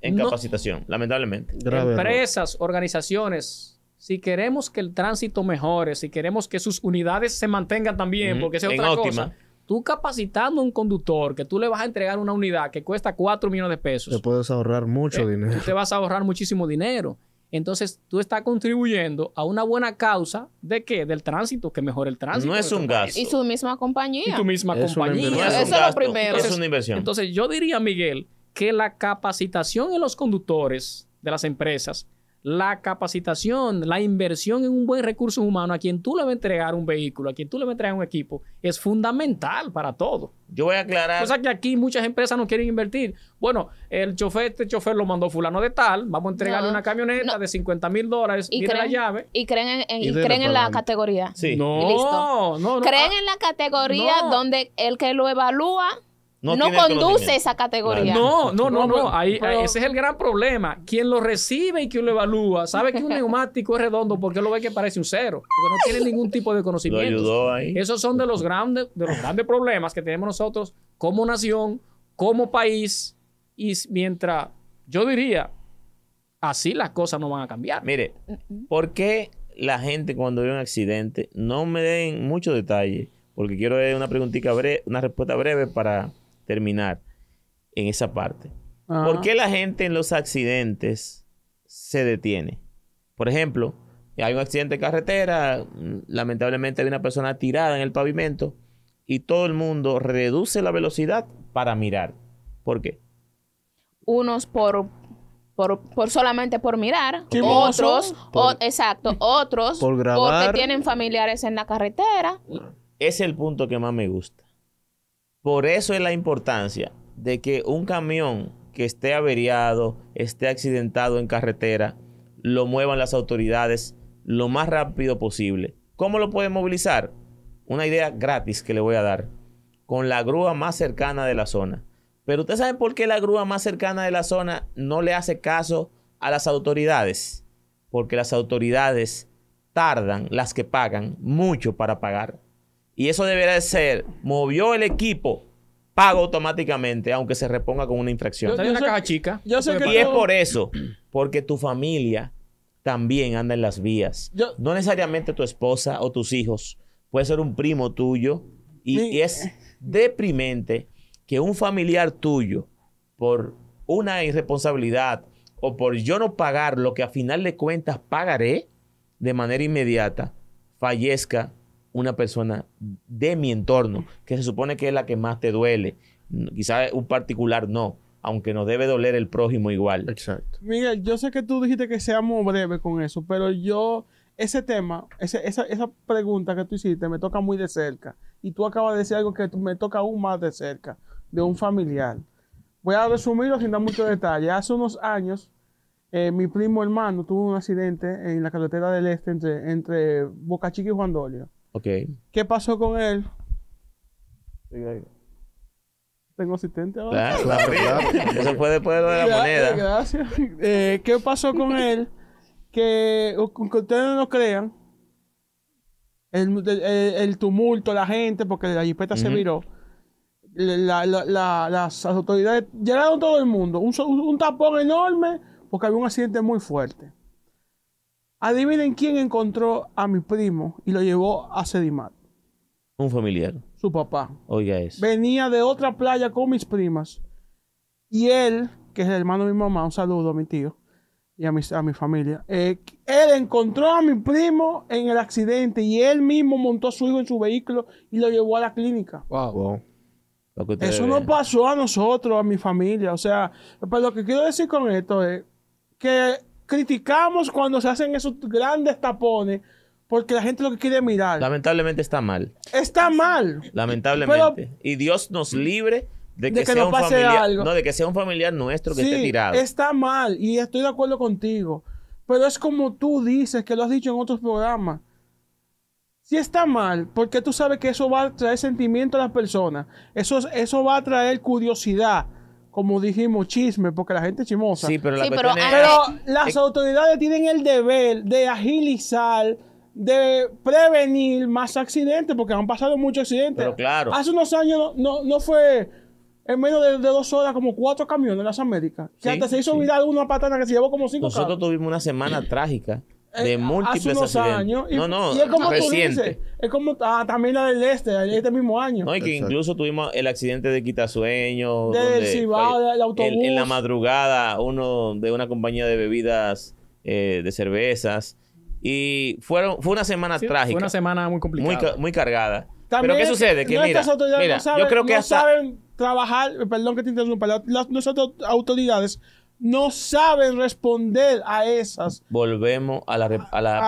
en capacitación, lamentablemente. Empresas, organizaciones, si queremos que el tránsito mejore, si queremos que sus unidades se mantengan también, porque sea es otra cosa. Tú capacitando a un conductor que tú le vas a entregar una unidad que cuesta 4 millones de pesos. Te puedes ahorrar mucho eh, dinero. te vas a ahorrar muchísimo dinero. Entonces, tú estás contribuyendo a una buena causa de qué? Del tránsito, que mejore el tránsito. No es un gasto. Y su misma compañía. Y tu misma compañía. Eso es lo primero. es una inversión. Entonces, yo diría, Miguel, que la capacitación en los conductores de las empresas la capacitación, la inversión en un buen recurso humano a quien tú le vas a entregar un vehículo, a quien tú le vas a entregar un equipo, es fundamental para todo. Yo voy a aclarar. Cosa que aquí muchas empresas no quieren invertir. Bueno, el chofer, este chofer lo mandó fulano de tal, vamos a entregarle una camioneta de 50 mil dólares, y creen, la llave. Y creen en, la categoría. Sí. No, no, no, Creen ah, en la categoría donde el que lo evalúa no, conduce esa categoría. No, no, no, no. ese es el gran problema. Quien lo recibe y quien lo evalúa sabe que un neumático es redondo porque lo ve que parece un cero, porque no tiene ningún tipo de conocimiento. Esos son de los grandes, de los grandes problemas que tenemos nosotros como nación, como país. Y mientras yo diría, así las cosas no van a cambiar. Mire, ¿por qué la gente cuando ve un accidente no me den mucho detalle Porque quiero una preguntita breve, una respuesta breve para terminar en esa parte. Ah. ¿Por qué la gente en los accidentes se detiene? Por ejemplo, hay un accidente de carretera, mm, lamentablemente hay una persona tirada en el pavimento y todo el mundo reduce la velocidad para mirar. ¿Por qué? Unos por por, solamente por mirar, otros, por, exacto, otros por porque tienen familiares en la carretera. Es el punto que más me gusta. Por eso es la importancia de que un camión que esté averiado, esté accidentado en carretera, lo muevan las autoridades lo más rápido posible. ¿Cómo lo pueden movilizar? Una idea gratis que le voy a dar. Con la grúa más cercana de la zona. Pero ¿ustedes saben por qué la grúa más cercana de la zona no le hace caso a las autoridades. Porque las autoridades tardan, las que pagan, mucho para pagar. Y eso debería de ser, movió el equipo, pago automáticamente, aunque se reponga con una infracción. una caja chica. Yo y es por eso, porque tu familia también anda en las vías. no necesariamente tu esposa o tus hijos, puede ser un primo tuyo. y es deprimente que un familiar tuyo, por una irresponsabilidad o por yo no pagar lo que a final de cuentas pagaré de manera inmediata, fallezca una persona de mi entorno, que se supone que es la que más te duele. Quizás un particular no, aunque nos debe doler el prójimo igual. Exacto. Miguel, yo sé que tú dijiste que seamos breves con eso, pero yo, ese tema, ese, esa, esa pregunta que tú hiciste me toca muy de cerca. Y tú acabas de decir algo que me toca aún más de cerca, de un familiar. Voy a resumirlo sin dar muchos detalles. Hace unos años, eh, mi primo hermano tuvo un accidente en la carretera del este entre, entre Boca Chica y Juan Dolio. ¿Qué pasó con él? Tengo asistente ahora. Eso fue después de lo de la moneda. Gracias. Eh, ¿Qué pasó con él? Que, ustedes no lo crean, el, tumulto, la gente, porque la jipeta se viró. las autoridades llegaron todo el mundo. un tapón enorme porque había un accidente muy fuerte. Adivinen quién encontró a mi primo y lo llevó a Sedimar. Un familiar. Su papá. Oiga eso. Venía de otra playa con mis primas. Y él, que es el hermano de mi mamá, un saludo a mi tío y a mi, familia. Eh, él encontró a mi primo en el accidente y él mismo montó a su hijo en su vehículo y lo llevó a la clínica. Wow. Eso no pasó a nosotros, a mi familia. O sea, pero lo que quiero decir con esto es que criticamos cuando se hacen esos grandes tapones porque la gente lo que quiere mirar. Lamentablemente está mal. Está ah, mal. Lamentablemente. y Dios nos libre de que, sea un familiar, No, de que sea un familiar nuestro que esté tirado. Está mal y estoy de acuerdo contigo. Pero es como tú dices, que lo has dicho en otros programas. Si está mal, porque tú sabes que eso va a traer sentimiento a las personas. Eso, eso va a traer curiosidad como dijimos, chisme, porque la gente es chismosa. Sí, pero, pero, las autoridades tienen el deber de agilizar, de prevenir más accidentes, porque han pasado muchos accidentes. Pero claro. Hace unos años no, fue en menos de, dos horas como cuatro camiones en las Américas. Que se hizo mirar una patana que se llevó como cinco Nosotros tuvimos una semana trágica eh, de múltiples hace años. no, no, y es como reciente. Tú dices, es como ah, también la del este, este mismo año. No, que incluso tuvimos el accidente de quitasueños. Del Cibao, del autobús. En, la madrugada, uno de una compañía de bebidas, eh, de cervezas. Y fueron, fue una semana trágica. Fue una semana muy complicada. Muy, cargada. Pero ¿qué sucede? Que mira, no saben, yo creo que no hasta... saben trabajar, perdón que te interrumpa, las, las, autoridades no saben responder a esas. Volvemos a la,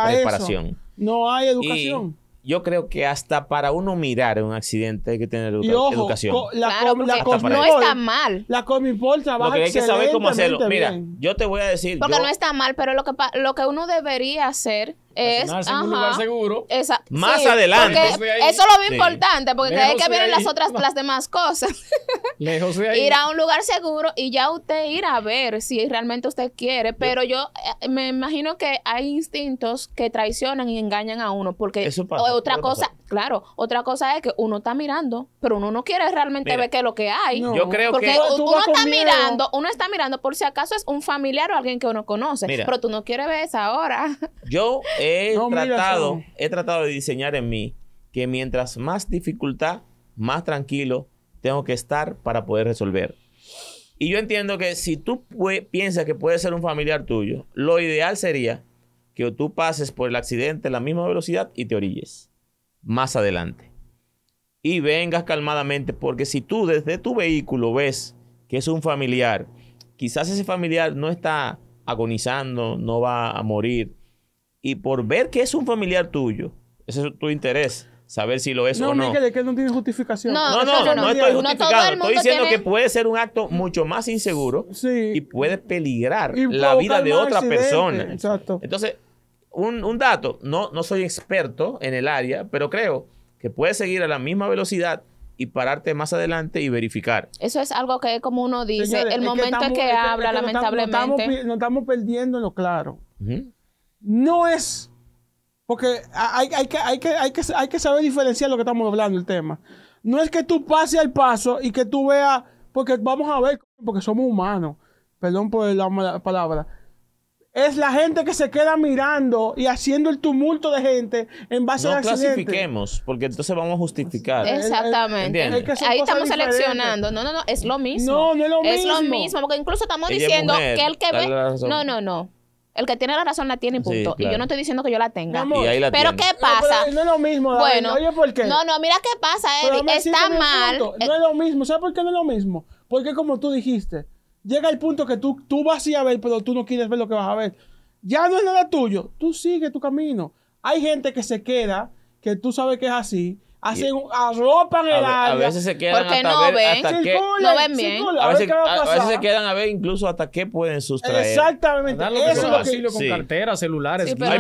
a preparación. No hay educación. yo creo que hasta para uno mirar un accidente hay que tener educación. no está mal. La Comipol trabaja hay que saber cómo hacerlo. Mira, yo te voy a decir. Porque no está mal, pero lo que, lo que uno debería hacer es, un lugar seguro. más adelante. Eso es lo importante, porque hay que ver las otras, las demás cosas. Lejos de ahí. Ir a un lugar seguro y ya usted ir a ver si realmente usted quiere. Pero yo eh, me imagino que hay instintos que traicionan y engañan a uno, porque otra cosa. Claro, otra cosa es que uno está mirando, pero uno no quiere realmente ver qué es lo que hay. Yo creo que uno está mirando, uno está mirando por si acaso es un familiar o alguien que uno conoce, pero tú no quieres ver esa hora. Yo he tratado, he tratado de diseñar en mí que mientras más dificultad, más tranquilo tengo que estar para poder resolver. Y yo entiendo que si tú piensas que puede ser un familiar tuyo, lo ideal sería que tú pases por el accidente a la misma velocidad y te orilles más adelante. Y vengas calmadamente, porque si tú desde tu vehículo ves que es un familiar, quizás ese familiar no está agonizando, no va a morir, y por ver que es un familiar tuyo, ese es tu interés saber si lo es o no. No, es que no tiene justificación. No, no, no, no, estoy justificando. estoy diciendo que puede ser un acto mucho más inseguro y puede peligrar la vida de otra persona. Exacto. Entonces, un, dato, no, no soy experto en el área, pero creo que puedes seguir a la misma velocidad y pararte más adelante y verificar. Eso es algo que como uno dice, el momento que habla, lamentablemente. Nos estamos, perdiendo lo claro. No es, porque hay, hay, que, hay, que, hay, que, hay que saber diferenciar lo que estamos hablando, el tema. No es que tú pases al paso y que tú veas, porque vamos a ver, porque somos humanos, perdón por la mala palabra es la gente que se queda mirando y haciendo el tumulto de gente en base a no clasifiquemos, porque entonces vamos a justificar. Exactamente. Ahí estamos seleccionando. No, no, no, es lo mismo. No, no es lo mismo. Es lo mismo, porque incluso estamos diciendo que el que ve... No, no, no. El que tiene la razón la tiene, punto. Y yo no estoy diciendo que yo la tenga. pero ¿qué pasa? No, es lo mismo. Bueno, Oye, ¿por qué? No, no, mira qué pasa, Está mal. No es lo mismo. ¿Sabes por qué no es lo mismo? Porque como tú dijiste, llega el punto que tú, tú vas a ver, pero tú no quieres ver lo que vas a ver. Ya no es nada tuyo, tú sigues tu camino. Hay gente que se queda, que tú sabes que es así, hacen, arropan el área. A veces se quedan porque hasta no ver, ven. que, no ven bien. a, veces, se quedan a ver incluso hasta qué pueden sustraer. Exactamente. Eso es lo que con celulares. no, desde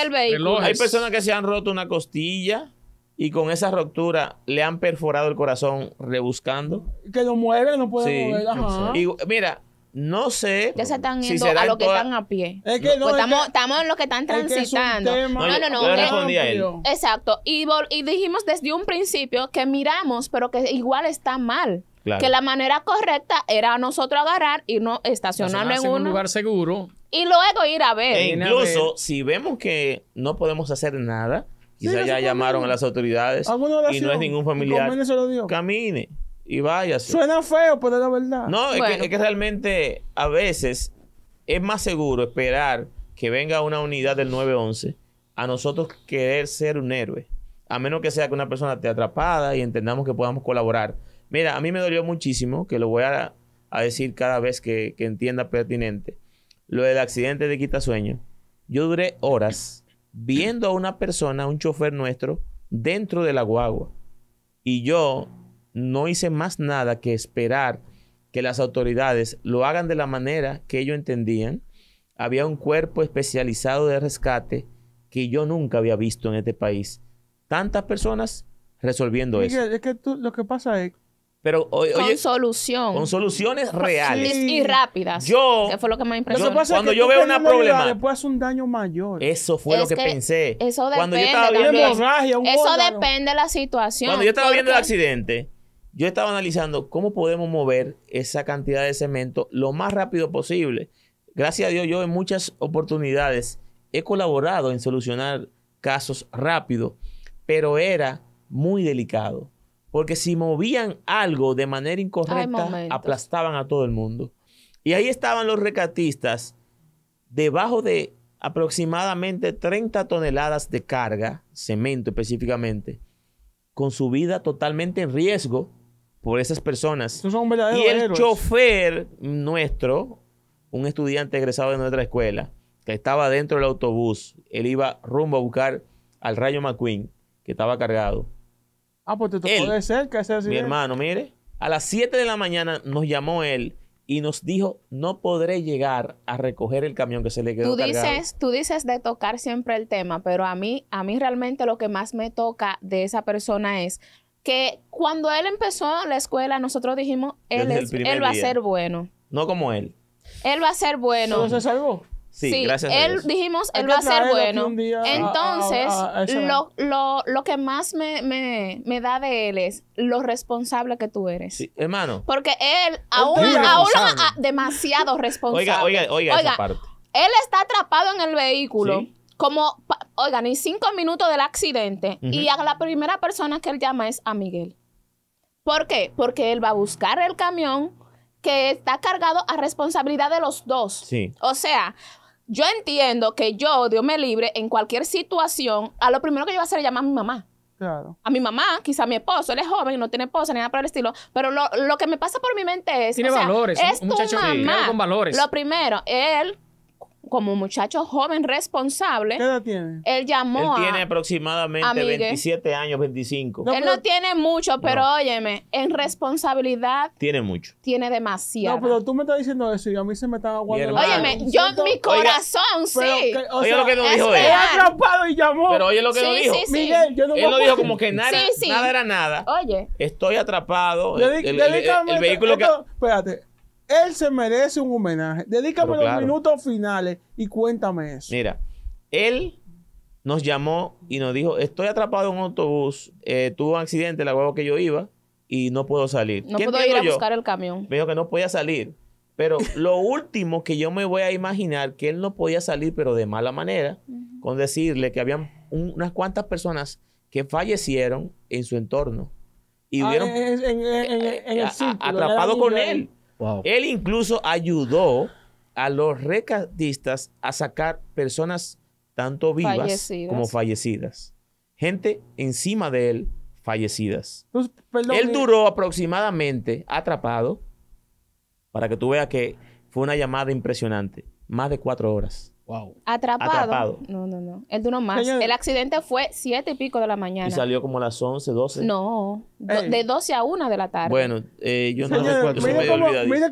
el Hay personas que se han roto una costilla y con esa ruptura le han perforado el corazón rebuscando. Que lo mueve, no puede mover. Ajá. Y mira, no sé. Ya se están yendo a los que están a pie. Pues estamos, en los que están transitando. no, no, no. Exacto. Y, dijimos desde un principio que miramos, pero que igual está mal. Que la manera correcta era nosotros agarrar y no estacionarnos en, en un lugar seguro. Y luego ir a ver. E incluso, si vemos que no podemos hacer nada, Quizá ya llamaron a las autoridades y no es ningún familiar. Camine y vaya Suena feo, pero es la verdad. No, es, que, realmente a veces es más seguro esperar que venga una unidad del 911 a nosotros querer ser un héroe. A menos que sea que una persona esté atrapada y entendamos que podamos colaborar. Mira, a mí me dolió muchísimo, que lo voy a, a decir cada vez que, que, entienda pertinente, lo del accidente de quitasueño. Yo duré horas viendo a una persona, un chofer nuestro, dentro de la guagua. Y yo no hice más nada que esperar que las autoridades lo hagan de la manera que ellos entendían. Había un cuerpo especializado de rescate que yo nunca había visto en este país. Tantas personas resolviendo eso. Es que lo que pasa es pero con solución. Con soluciones reales. Y rápidas. Yo. Que fue lo que me impresionó. cuando yo veo una problema un daño mayor. Eso fue lo que, pensé. Eso depende. Cuando yo estaba viendo, eso depende de la situación. Cuando yo estaba viendo el accidente, yo estaba analizando cómo podemos mover esa cantidad de cemento lo más rápido posible. Gracias a Dios, yo en muchas oportunidades he colaborado en solucionar casos rápido, pero era muy delicado porque si movían algo de manera incorrecta, aplastaban a todo el mundo. Y ahí estaban los recatistas debajo de aproximadamente 30 toneladas de carga, cemento específicamente, con su vida totalmente en riesgo por esas personas. y el chofer nuestro, un estudiante egresado de nuestra escuela, que estaba dentro del autobús, él iba rumbo a buscar al Rayo McQueen, que estaba cargado. Ah, pues te tocó cerca Mi hermano, mire, a las 7 de la mañana nos llamó él y nos dijo, no podré llegar a recoger el camión que se le quedó tú dices, Tú dices de tocar siempre el tema, pero a mí, a mí realmente lo que más me toca de esa persona es que cuando él empezó la escuela, nosotros dijimos, él, va a ser bueno. No como él. Él va a ser bueno. ¿Solo se salvó? Sí, gracias. Él, dijimos, él va a ser bueno. Entonces, lo, que más me, da de él es lo responsable que tú eres. Sí, hermano. Porque él, aún, aún demasiado responsable. Oiga, oiga, oiga, esa parte. Él está atrapado en el vehículo. Como, oiga, ni cinco minutos del accidente. Y a la primera persona que él llama es a Miguel. ¿Por qué? Porque él va a buscar el camión que está cargado a responsabilidad de los dos. Sí. O sea, yo entiendo que yo, Dios me libre, en cualquier situación, a lo primero que yo voy a hacer es llamar a mi mamá. Claro. A mi mamá, quizá a mi esposo, él es joven, no tiene esposa ni nada por el estilo, pero lo, que me pasa por mi mente es. Tiene o valores, es un muchacho con valores. Lo primero, él como muchacho joven responsable. ¿Qué edad tiene? Él llamó. Él tiene aproximadamente 27 años, 25. él no tiene mucho, pero óyeme, en responsabilidad. Tiene mucho. Tiene demasiado. No, pero tú me estás diciendo eso y a mí se me estaba aguantando. Óyeme, yo en mi corazón, sí. oye lo que nos dijo él. Estoy atrapado y llamó. Pero oye lo que sí, nos dijo. Miguel, yo no Él lo dijo como que nada, nada era nada. Oye. Estoy atrapado. el, vehículo que. Espérate él se merece un homenaje. Dedícame los minutos finales y cuéntame eso. Mira, él nos llamó y nos dijo, estoy atrapado en un autobús, eh, tuvo un accidente la huevo que yo iba y no puedo salir. No puedo ir a buscar el camión. Me dijo que no podía salir. Pero lo último que yo me voy a imaginar que él no podía salir, pero de mala manera, con decirle que habían unas cuantas personas que fallecieron en su entorno y atrapado con él. Él incluso ayudó a los recatistas a sacar personas tanto vivas como fallecidas. Gente encima de él fallecidas. Pues, él eh. duró aproximadamente atrapado, para que tú veas que fue una llamada impresionante, más de cuatro horas. Atrapado. No, no, no. El más. El accidente fue 7 y pico de la mañana. ¿Y salió como a las 11, 12? No. de 12 a 1 de la tarde. Bueno, eh, yo no recuerdo. acuerdo, se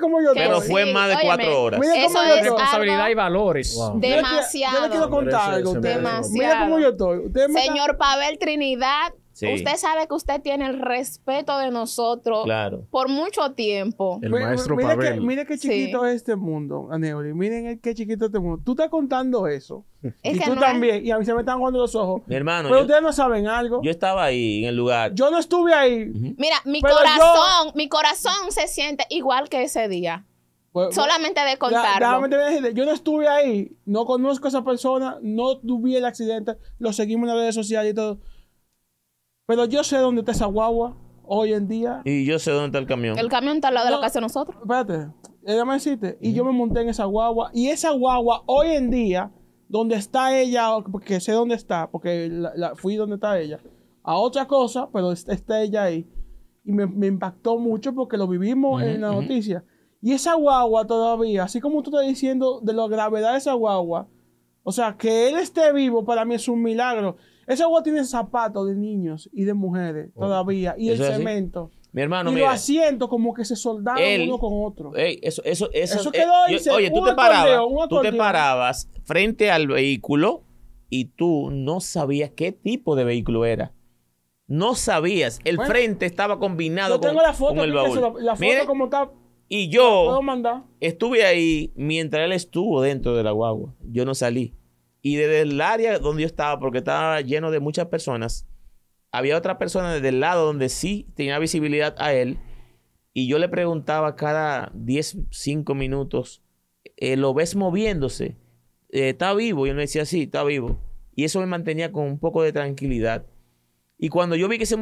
cómo, mira Pero fue más de 4 horas. cómo eso es responsabilidad y valores. Demasiado. Yo le quiero contar algo. Demasiado. cómo yo estoy. Señor Pavel Trinidad Usted sabe que usted tiene el respeto de nosotros por mucho tiempo. El maestro qué chiquito es este mundo, Aneoli. Miren qué chiquito este mundo. Tú estás contando eso. y tú también. Y a mí se me están jugando los ojos. Pero ustedes no saben algo. Yo estaba ahí en el lugar. Yo no estuve ahí. Mira, mi corazón, mi corazón se siente igual que ese día. Pues, pues, Solamente de contarlo. yo no estuve ahí, no conozco a esa persona, no tuve el accidente, lo seguimos en las redes sociales y todo. Pero yo sé dónde está esa guagua hoy en día. Y yo sé dónde está el camión. El camión está al lado de la casa de nosotros. Espérate, ella me deciste. Y yo me monté en esa guagua. Y esa guagua hoy en día, donde está ella, porque sé dónde está, porque la, fui donde está ella, a otra cosa, pero está ella ahí. Y me, impactó mucho porque lo vivimos en la noticia. Y esa guagua todavía, así como tú estás diciendo de la gravedad de esa guagua, o sea, que él esté vivo para mí es un milagro. Ese agua tiene zapatos de niños y de mujeres oh, todavía. Y el cemento. Mi hermano, y los asientos como que se soldaron uno con otro. eso, eh, quedó ahí. Oye, tú te, parabas, tú te parabas frente al vehículo y tú no sabías qué tipo de vehículo era. No sabías. El frente estaba combinado con, la el baúl. la, como está. Y yo puedo estuve ahí mientras él estuvo dentro de la guagua. Yo no salí. Y desde el área donde yo estaba, porque estaba lleno de muchas personas, había otra persona desde el lado donde sí tenía visibilidad a él. Y yo le preguntaba cada 10, 5 minutos, eh, ¿lo ves moviéndose? Eh, ¿Está vivo? Y él me decía, sí, está vivo. Y eso me mantenía con un poco de tranquilidad. Y cuando yo vi que, se,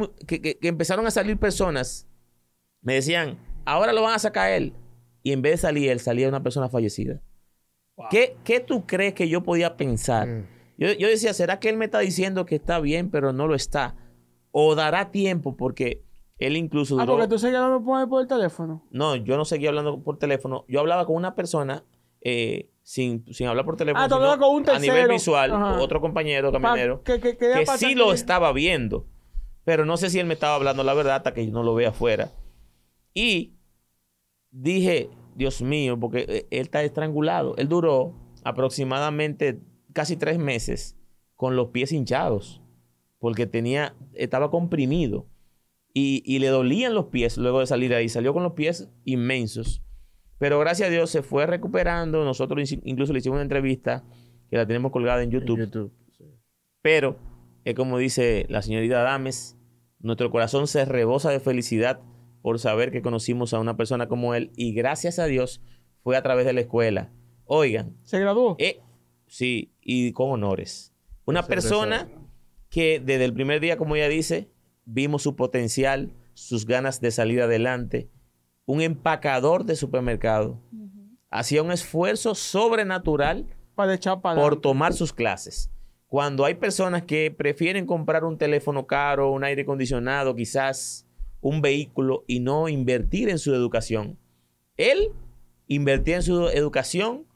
empezaron a salir personas, me decían, ahora lo van a sacar a él. Y en vez de salir él, salía una persona fallecida. ¿Qué, tú crees que yo podía pensar? Mm. Yo, decía, ¿será que él me está diciendo que está bien, pero no lo está? O dará tiempo, porque él incluso. Ah, porque tú seguías hablando por el teléfono. No, yo no seguía hablando por teléfono. Yo hablaba con una persona eh, sin, sin, hablar por teléfono. Ah, hablaba con un tercero. A nivel visual, otro compañero, caminero. que, que, que sí lo estaba viendo. Pero no sé si él me estaba hablando la verdad hasta que yo no lo vea afuera. Y dije, Dios mío, porque eh, él está estrangulado. Él duró aproximadamente casi tres meses con los pies hinchados, porque tenía, estaba comprimido y, le dolían los pies luego de salir ahí. Salió con los pies inmensos. Pero gracias a Dios se fue recuperando. Nosotros incluso le hicimos una entrevista que la tenemos colgada en YouTube. Pero es como dice la señorita Dames, nuestro corazón se rebosa de felicidad por saber que conocimos a una persona como él y gracias a Dios fue a través de la escuela. Oigan. ¿Se graduó? Eh, sí, y con honores. Una persona que desde el primer día, como ella dice, vimos su potencial, sus ganas de salir adelante, un empacador de supermercado. Hacía un esfuerzo sobrenatural para echar para por tomar sus clases. Cuando hay personas que prefieren comprar un teléfono caro, un aire acondicionado, quizás un vehículo y no invertir en su educación. Él invertía en su educación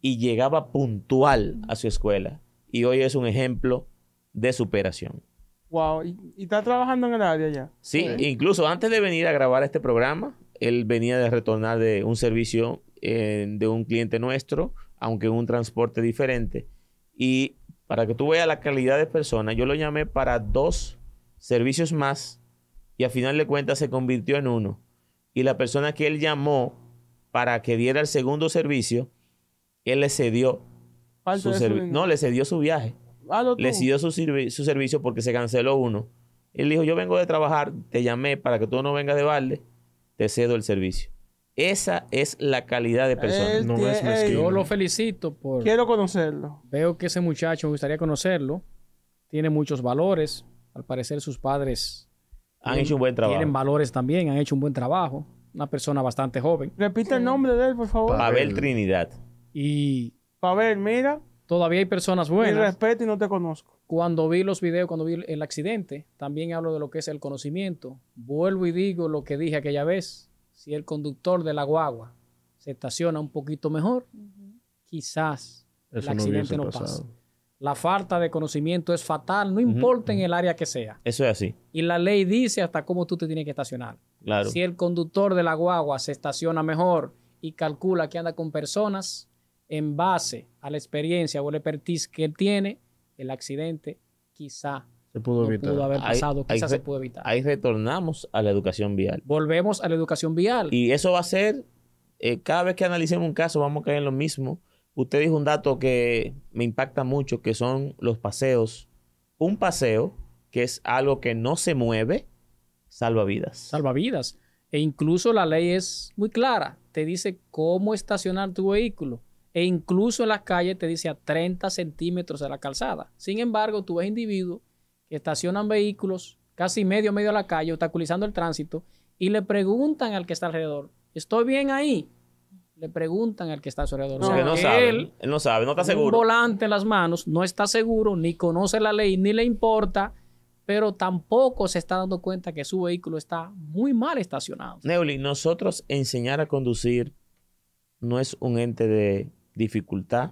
y llegaba puntual a su escuela. Y hoy es un ejemplo de superación. Wow, ¿y, está trabajando en el área ya? Sí, incluso antes de venir a grabar este programa, él venía de retornar de un servicio eh, de un cliente nuestro, aunque un transporte diferente. Y para que tú veas la calidad de persona, yo lo llamé para dos servicios más y al final de cuentas se convirtió en uno. Y la persona que él llamó para que diera el segundo servicio, él le cedió su servicio. No, le cedió su viaje. Le cedió su, servicio porque se canceló uno. Él dijo, yo vengo de trabajar, te llamé para que tú no vengas de balde, te cedo el servicio. Esa es la calidad de persona. No es Yo lo felicito por... Quiero conocerlo. Veo que ese muchacho, me gustaría conocerlo, tiene muchos valores. Al parecer sus padres han hecho un buen trabajo. Tienen valores también, han hecho un buen trabajo. Una persona bastante joven. Repite el nombre de él, por favor. Pavel Trinidad. Y. Pavel, mira. Todavía hay personas buenas. Mi respeto y no te conozco. Cuando vi los videos, cuando vi el accidente, también hablo de lo que es el conocimiento. Vuelvo y digo lo que dije aquella vez. Si el conductor de la guagua se estaciona un poquito mejor, quizás el accidente no, no la falta de conocimiento es fatal, no importa en el área que sea. Eso es así. Y la ley dice hasta cómo tú te tienes que estacionar. Claro. Si el conductor de la guagua se estaciona mejor y calcula que anda con personas, en base a la experiencia o el expertise que él tiene, el accidente quizá se pudo, pudo haber pasado, ahí, se pudo evitar. Ahí retornamos a la educación vial. Volvemos a la educación vial. Y eso va a ser, eh, cada vez que analicemos un caso, vamos a caer en lo mismo Usted dijo un dato que me impacta mucho, que son los paseos. Un paseo, que es algo que no se mueve, salva vidas. Salva vidas. E incluso la ley es muy clara. Te dice cómo estacionar tu vehículo. E incluso en las calles te dice a 30 centímetros de la calzada. Sin embargo, tú ves individuos que estacionan vehículos casi medio, medio de la calle, obstaculizando el tránsito, y le preguntan al que está alrededor, ¿estoy bien ahí? le preguntan al que está a alrededor. él, no sabe, no está seguro. volante en las manos, no está seguro, ni conoce la ley, ni le importa, pero tampoco se está dando cuenta que su vehículo está muy mal estacionado. Neuli, nosotros enseñar a conducir no es un ente de dificultad.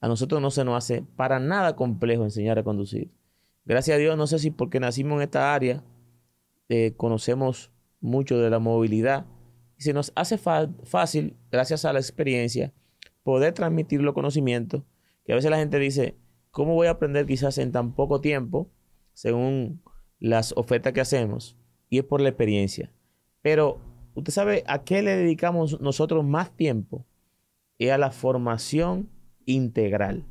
A nosotros no se nos hace para nada complejo enseñar a conducir. Gracias a Dios, no sé si porque nacimos en esta área, eh, conocemos mucho de la movilidad y se nos hace fácil, gracias a la experiencia, poder transmitir los conocimientos, que a veces la gente dice, ¿cómo voy a aprender quizás en tan poco tiempo, según las ofertas que hacemos? Y es por la experiencia. Pero, ¿usted sabe a qué le dedicamos nosotros más tiempo? Es a la formación integral.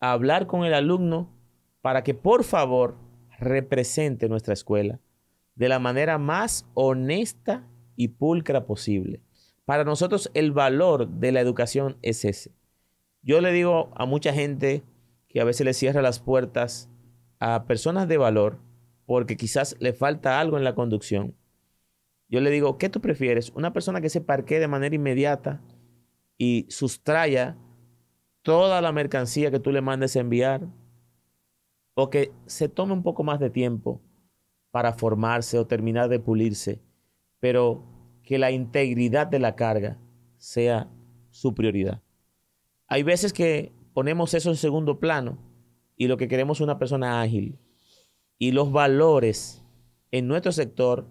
A hablar con el alumno para que, por favor, represente nuestra escuela de la manera más honesta pulcra posible. Para nosotros el valor de la educación es ese. Yo le digo a mucha gente que a veces le cierra las puertas a personas de valor porque quizás le falta algo en la conducción. Yo le digo, ¿qué tú prefieres? ¿Una persona que se parquee de manera inmediata y sustraya toda la mercancía que tú le mandes a enviar? ¿O que se tome un poco más de tiempo para formarse o terminar de pulirse, pero que la integridad de la carga sea su prioridad. Hay veces que ponemos eso en segundo plano y lo que queremos es una persona ágil. Y los valores en nuestro sector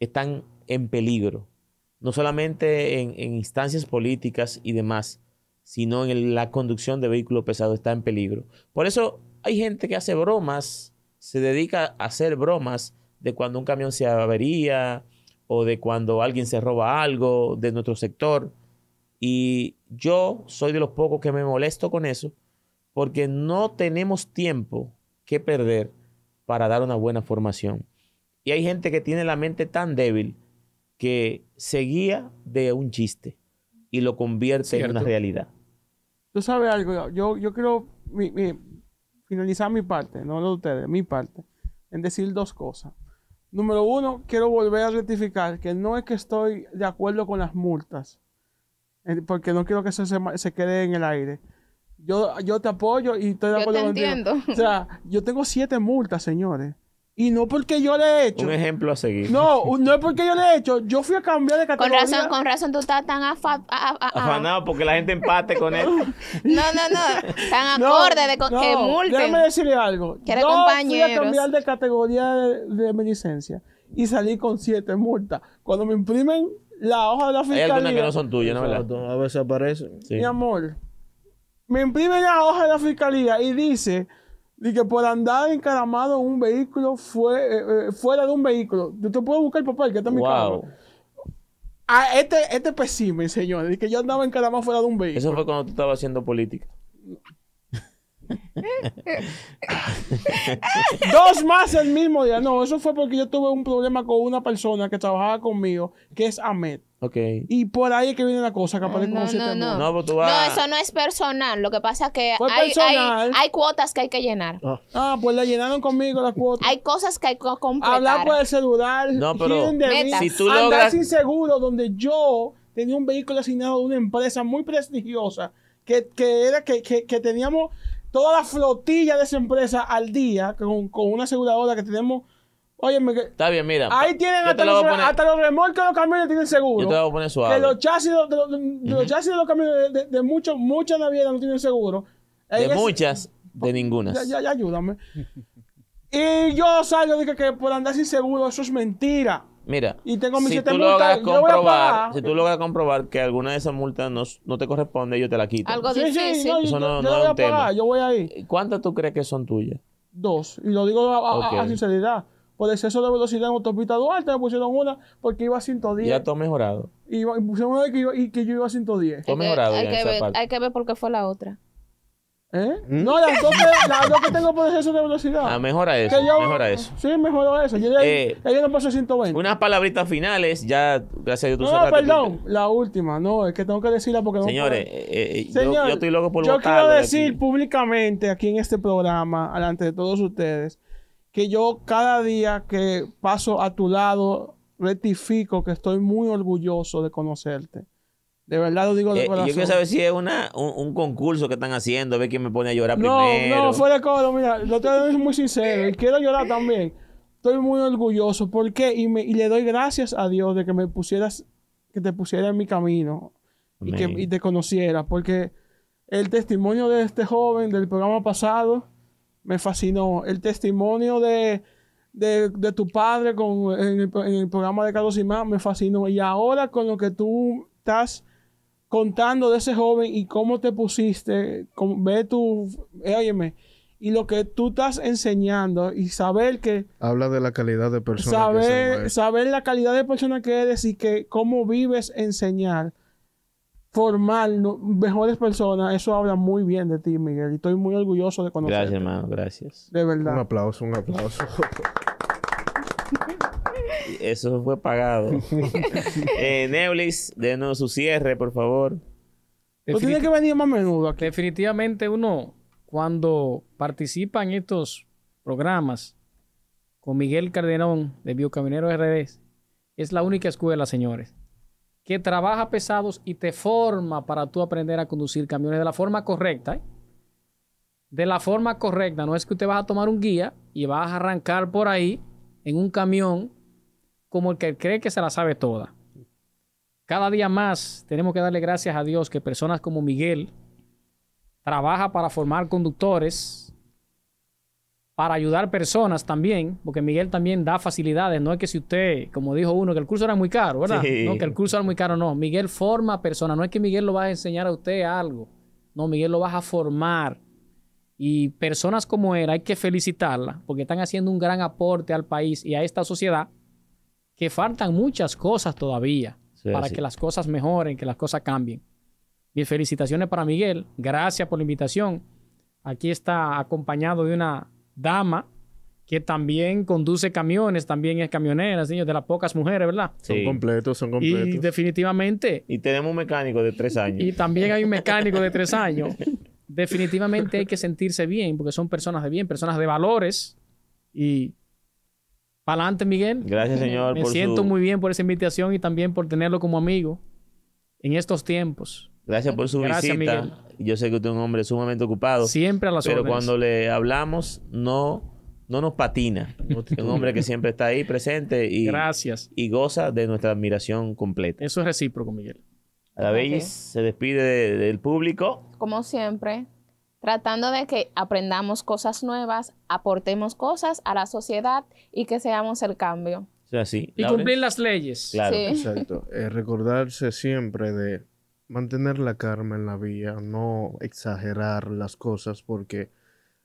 están en peligro, no solamente en, instancias políticas y demás, sino en la conducción de vehículo pesado está en peligro. Por eso hay gente que hace bromas, se dedica a hacer bromas de cuando un camión se avería, o de cuando alguien se roba algo de nuestro sector. Y yo soy de los pocos que me molesto con eso porque no tenemos tiempo que perder para dar una buena formación. Y hay gente que tiene la mente tan débil que se guía de un chiste y lo convierte en una realidad. Tú sabes algo, yo, yo quiero finalizar mi parte, no lo de ustedes, mi parte, en decir dos cosas. Número uno, quiero volver a rectificar que no es que estoy de acuerdo con las multas, eh, porque no quiero que eso se, quede en el aire. Yo, yo te apoyo y estoy de acuerdo yo te Entiendo. O sea, yo tengo siete multas, señores. Y no porque yo le he hecho. Un ejemplo a seguir. No, no es porque yo le he hecho. Yo fui a cambiar de categoría. Con razón, con razón tú estás tan afa, afanado porque la gente empate con él. no, no, no. Tan acorde de con, que multen. Déjame decirle algo. yo fui a cambiar de categoría de, de, mi licencia y salí con siete multas. Cuando me imprimen la hoja de la fiscalía. Hay algunas que no son tuyas, ¿no? ¿verdad? A veces aparecen. Mi amor, me imprimen la hoja de la fiscalía y dice y que por andar encaramado en un vehículo fue, eh, eh, fuera de un vehículo. Yo te puedo buscar el papel que está en mi wow. Ah, este, este señores. señor. Y que yo andaba encaramado fuera de un vehículo. Eso fue cuando tú estabas haciendo política. Dos más el mismo día. No, eso fue porque yo tuve un problema con una persona que trabajaba conmigo, que es Ahmed. Y por ahí es que viene la cosa, capaz de cómo no, no, no. Pues no, no, eso no es personal. Lo que pasa es que hay, hay, hay, cuotas que hay que llenar. Ah. ah pues la llenaron conmigo las cuotas. Hay cosas que hay que completar. Hablar por el celular. No, pero si tú andar sin seguro, donde yo tenía un vehículo asignado de una empresa muy prestigiosa, que, que era que, que, que, teníamos toda la flotilla de esa empresa al día, con, con una aseguradora que tenemos Oye, Está bien, mira. Ahí tienen hasta, los, remolques de los camiones tienen seguro. Yo te lo voy a poner suave. Que los chasis de los, de chasis de los camiones de, muchos, muchas navieras no tienen seguro. De muchas, de ninguna. Ya, ya, ayúdame. y yo salgo dije que, que, por andar sin seguro, eso es mentira. Mira, y tengo mis si, siete tú multas, comprobar, si tú logras comprobar que alguna de esas multas no, no te corresponde, yo te la quito. Algo difícil. no, eso no, no voy a pagar, Yo voy ahí. ¿Cuántas tú crees que son tuyas? Dos. Y lo digo a sinceridad por exceso de velocidad en autopista Duarte, me pusieron una porque iba a 110. Ya todo mejorado. Y pusieron una que, y que yo iba a 110. Todo mejorado. Hay, que, ver, por qué fue la otra. ¿Eh? ¿Mm? No, la dos, que, que tengo por exceso de velocidad. Ah, mejora eso. mejora eso. Sí, mejora eso. Yo ya, eh, ya no paso 120. Unas palabritas finales, ya, gracias a Dios. No, no perdón, la última. No, es que tengo que decirla porque Señores, no. Eh, Señores, eh, yo, yo, estoy loco por Yo quiero decir públicamente aquí en este programa, delante de todos ustedes, que yo cada día que paso a tu lado rectifico que estoy muy orgulloso de conocerte. De verdad lo digo de eh, Yo quiero saber si es un, concurso que están haciendo, a ver quién me pone a llorar primero. No, no, fuera de coro, mira, lo estoy muy sincero y quiero llorar también. Estoy muy orgulloso porque y, me, y le doy gracias a Dios de que me pusieras, que te pusieras en mi camino y, que, y te conociera, porque el testimonio de este joven del programa pasado me fascinó. El testimonio de, tu padre en, el, programa de Carlos Simán me fascinó. Y ahora con lo que tú estás contando de ese joven y cómo te pusiste, ve tu, eh, y lo que tú estás enseñando y saber que... Habla de la calidad de persona. Saber, saber la calidad de persona que eres y que cómo vives enseñar formal, mejores personas, eso habla muy bien de ti, Miguel. Y estoy muy orgulloso de conocerte. Gracias, hermano, gracias. De verdad. Un aplauso, un aplauso. eso fue pagado. Eh, Neblis denos su cierre, por favor. Tú que venir más menudo aquí. Definitivamente uno, cuando participa en estos programas con Miguel Cardenón de Biocaminero RD, es la única escuela, señores, que trabaja pesados y te forma para tú aprender a conducir camiones de la forma correcta. ¿eh? De la forma correcta, no es que usted vas a tomar un guía y vas a arrancar por ahí en un camión como el que cree que se la sabe toda. Cada día más tenemos que darle gracias a Dios que personas como Miguel trabaja para formar conductores para ayudar personas también, porque Miguel también da facilidades, no es que si usted, como dijo uno, que el curso era muy caro, ¿verdad? No, que el curso era muy caro, no, Miguel forma personas, no es que Miguel lo va a enseñar a usted algo, no, Miguel lo va a formar. Y personas como él hay que felicitarla, porque están haciendo un gran aporte al país y a esta sociedad, que faltan muchas cosas todavía para que las cosas mejoren, que las cosas cambien. Mis felicitaciones para Miguel, gracias por la invitación. Aquí está acompañado de una dama que también conduce camiones, también es camionera, señor, de las pocas mujeres, ¿verdad? Son completos, son completos. Y definitivamente... Y tenemos un mecánico de tres años. Y también hay un mecánico de tres años. definitivamente hay que sentirse bien, porque son personas de bien, personas de valores. Y para adelante, Miguel. Gracias, señor. Me siento muy bien por esa invitación y también por tenerlo como amigo en estos tiempos. Gracias por su Gracias, visita. Miguel. Yo sé que usted es un hombre sumamente ocupado. Siempre a las Pero cuando le hablamos, no, no nos patina. es un hombre que siempre está ahí presente y, Gracias. y goza de nuestra admiración completa. Eso es recíproco, Miguel. A la vez, se despide del público. Como siempre, tratando de que aprendamos cosas nuevas, aportemos cosas a la sociedad y que seamos el cambio. Y cumplir las leyes. Claro. Exacto. Eh, recordarse siempre de mantener la calma en la vía, no exagerar las cosas porque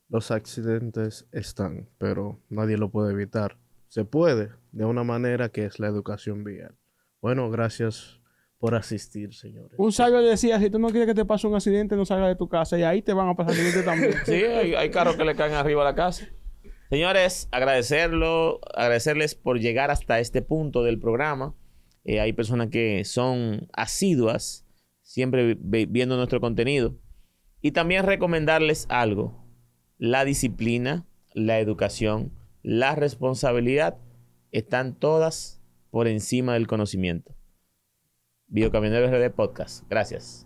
los accidentes están, pero nadie lo puede evitar. Se puede de una manera que es la educación vial. Bueno, gracias por asistir, señores. Un sabio decía, si tú no quieres que te pase un accidente, no salgas de tu casa y ahí te van a pasar accidente también. sí, hay, hay carros que le caen arriba a la casa. Señores, agradecerlo, agradecerles por llegar hasta este punto del programa. Eh, hay personas que son asiduas siempre viendo nuestro contenido. Y también recomendarles algo, la disciplina, la educación, la responsabilidad están todas por encima del conocimiento. Biocamioneros RD Podcast. Gracias.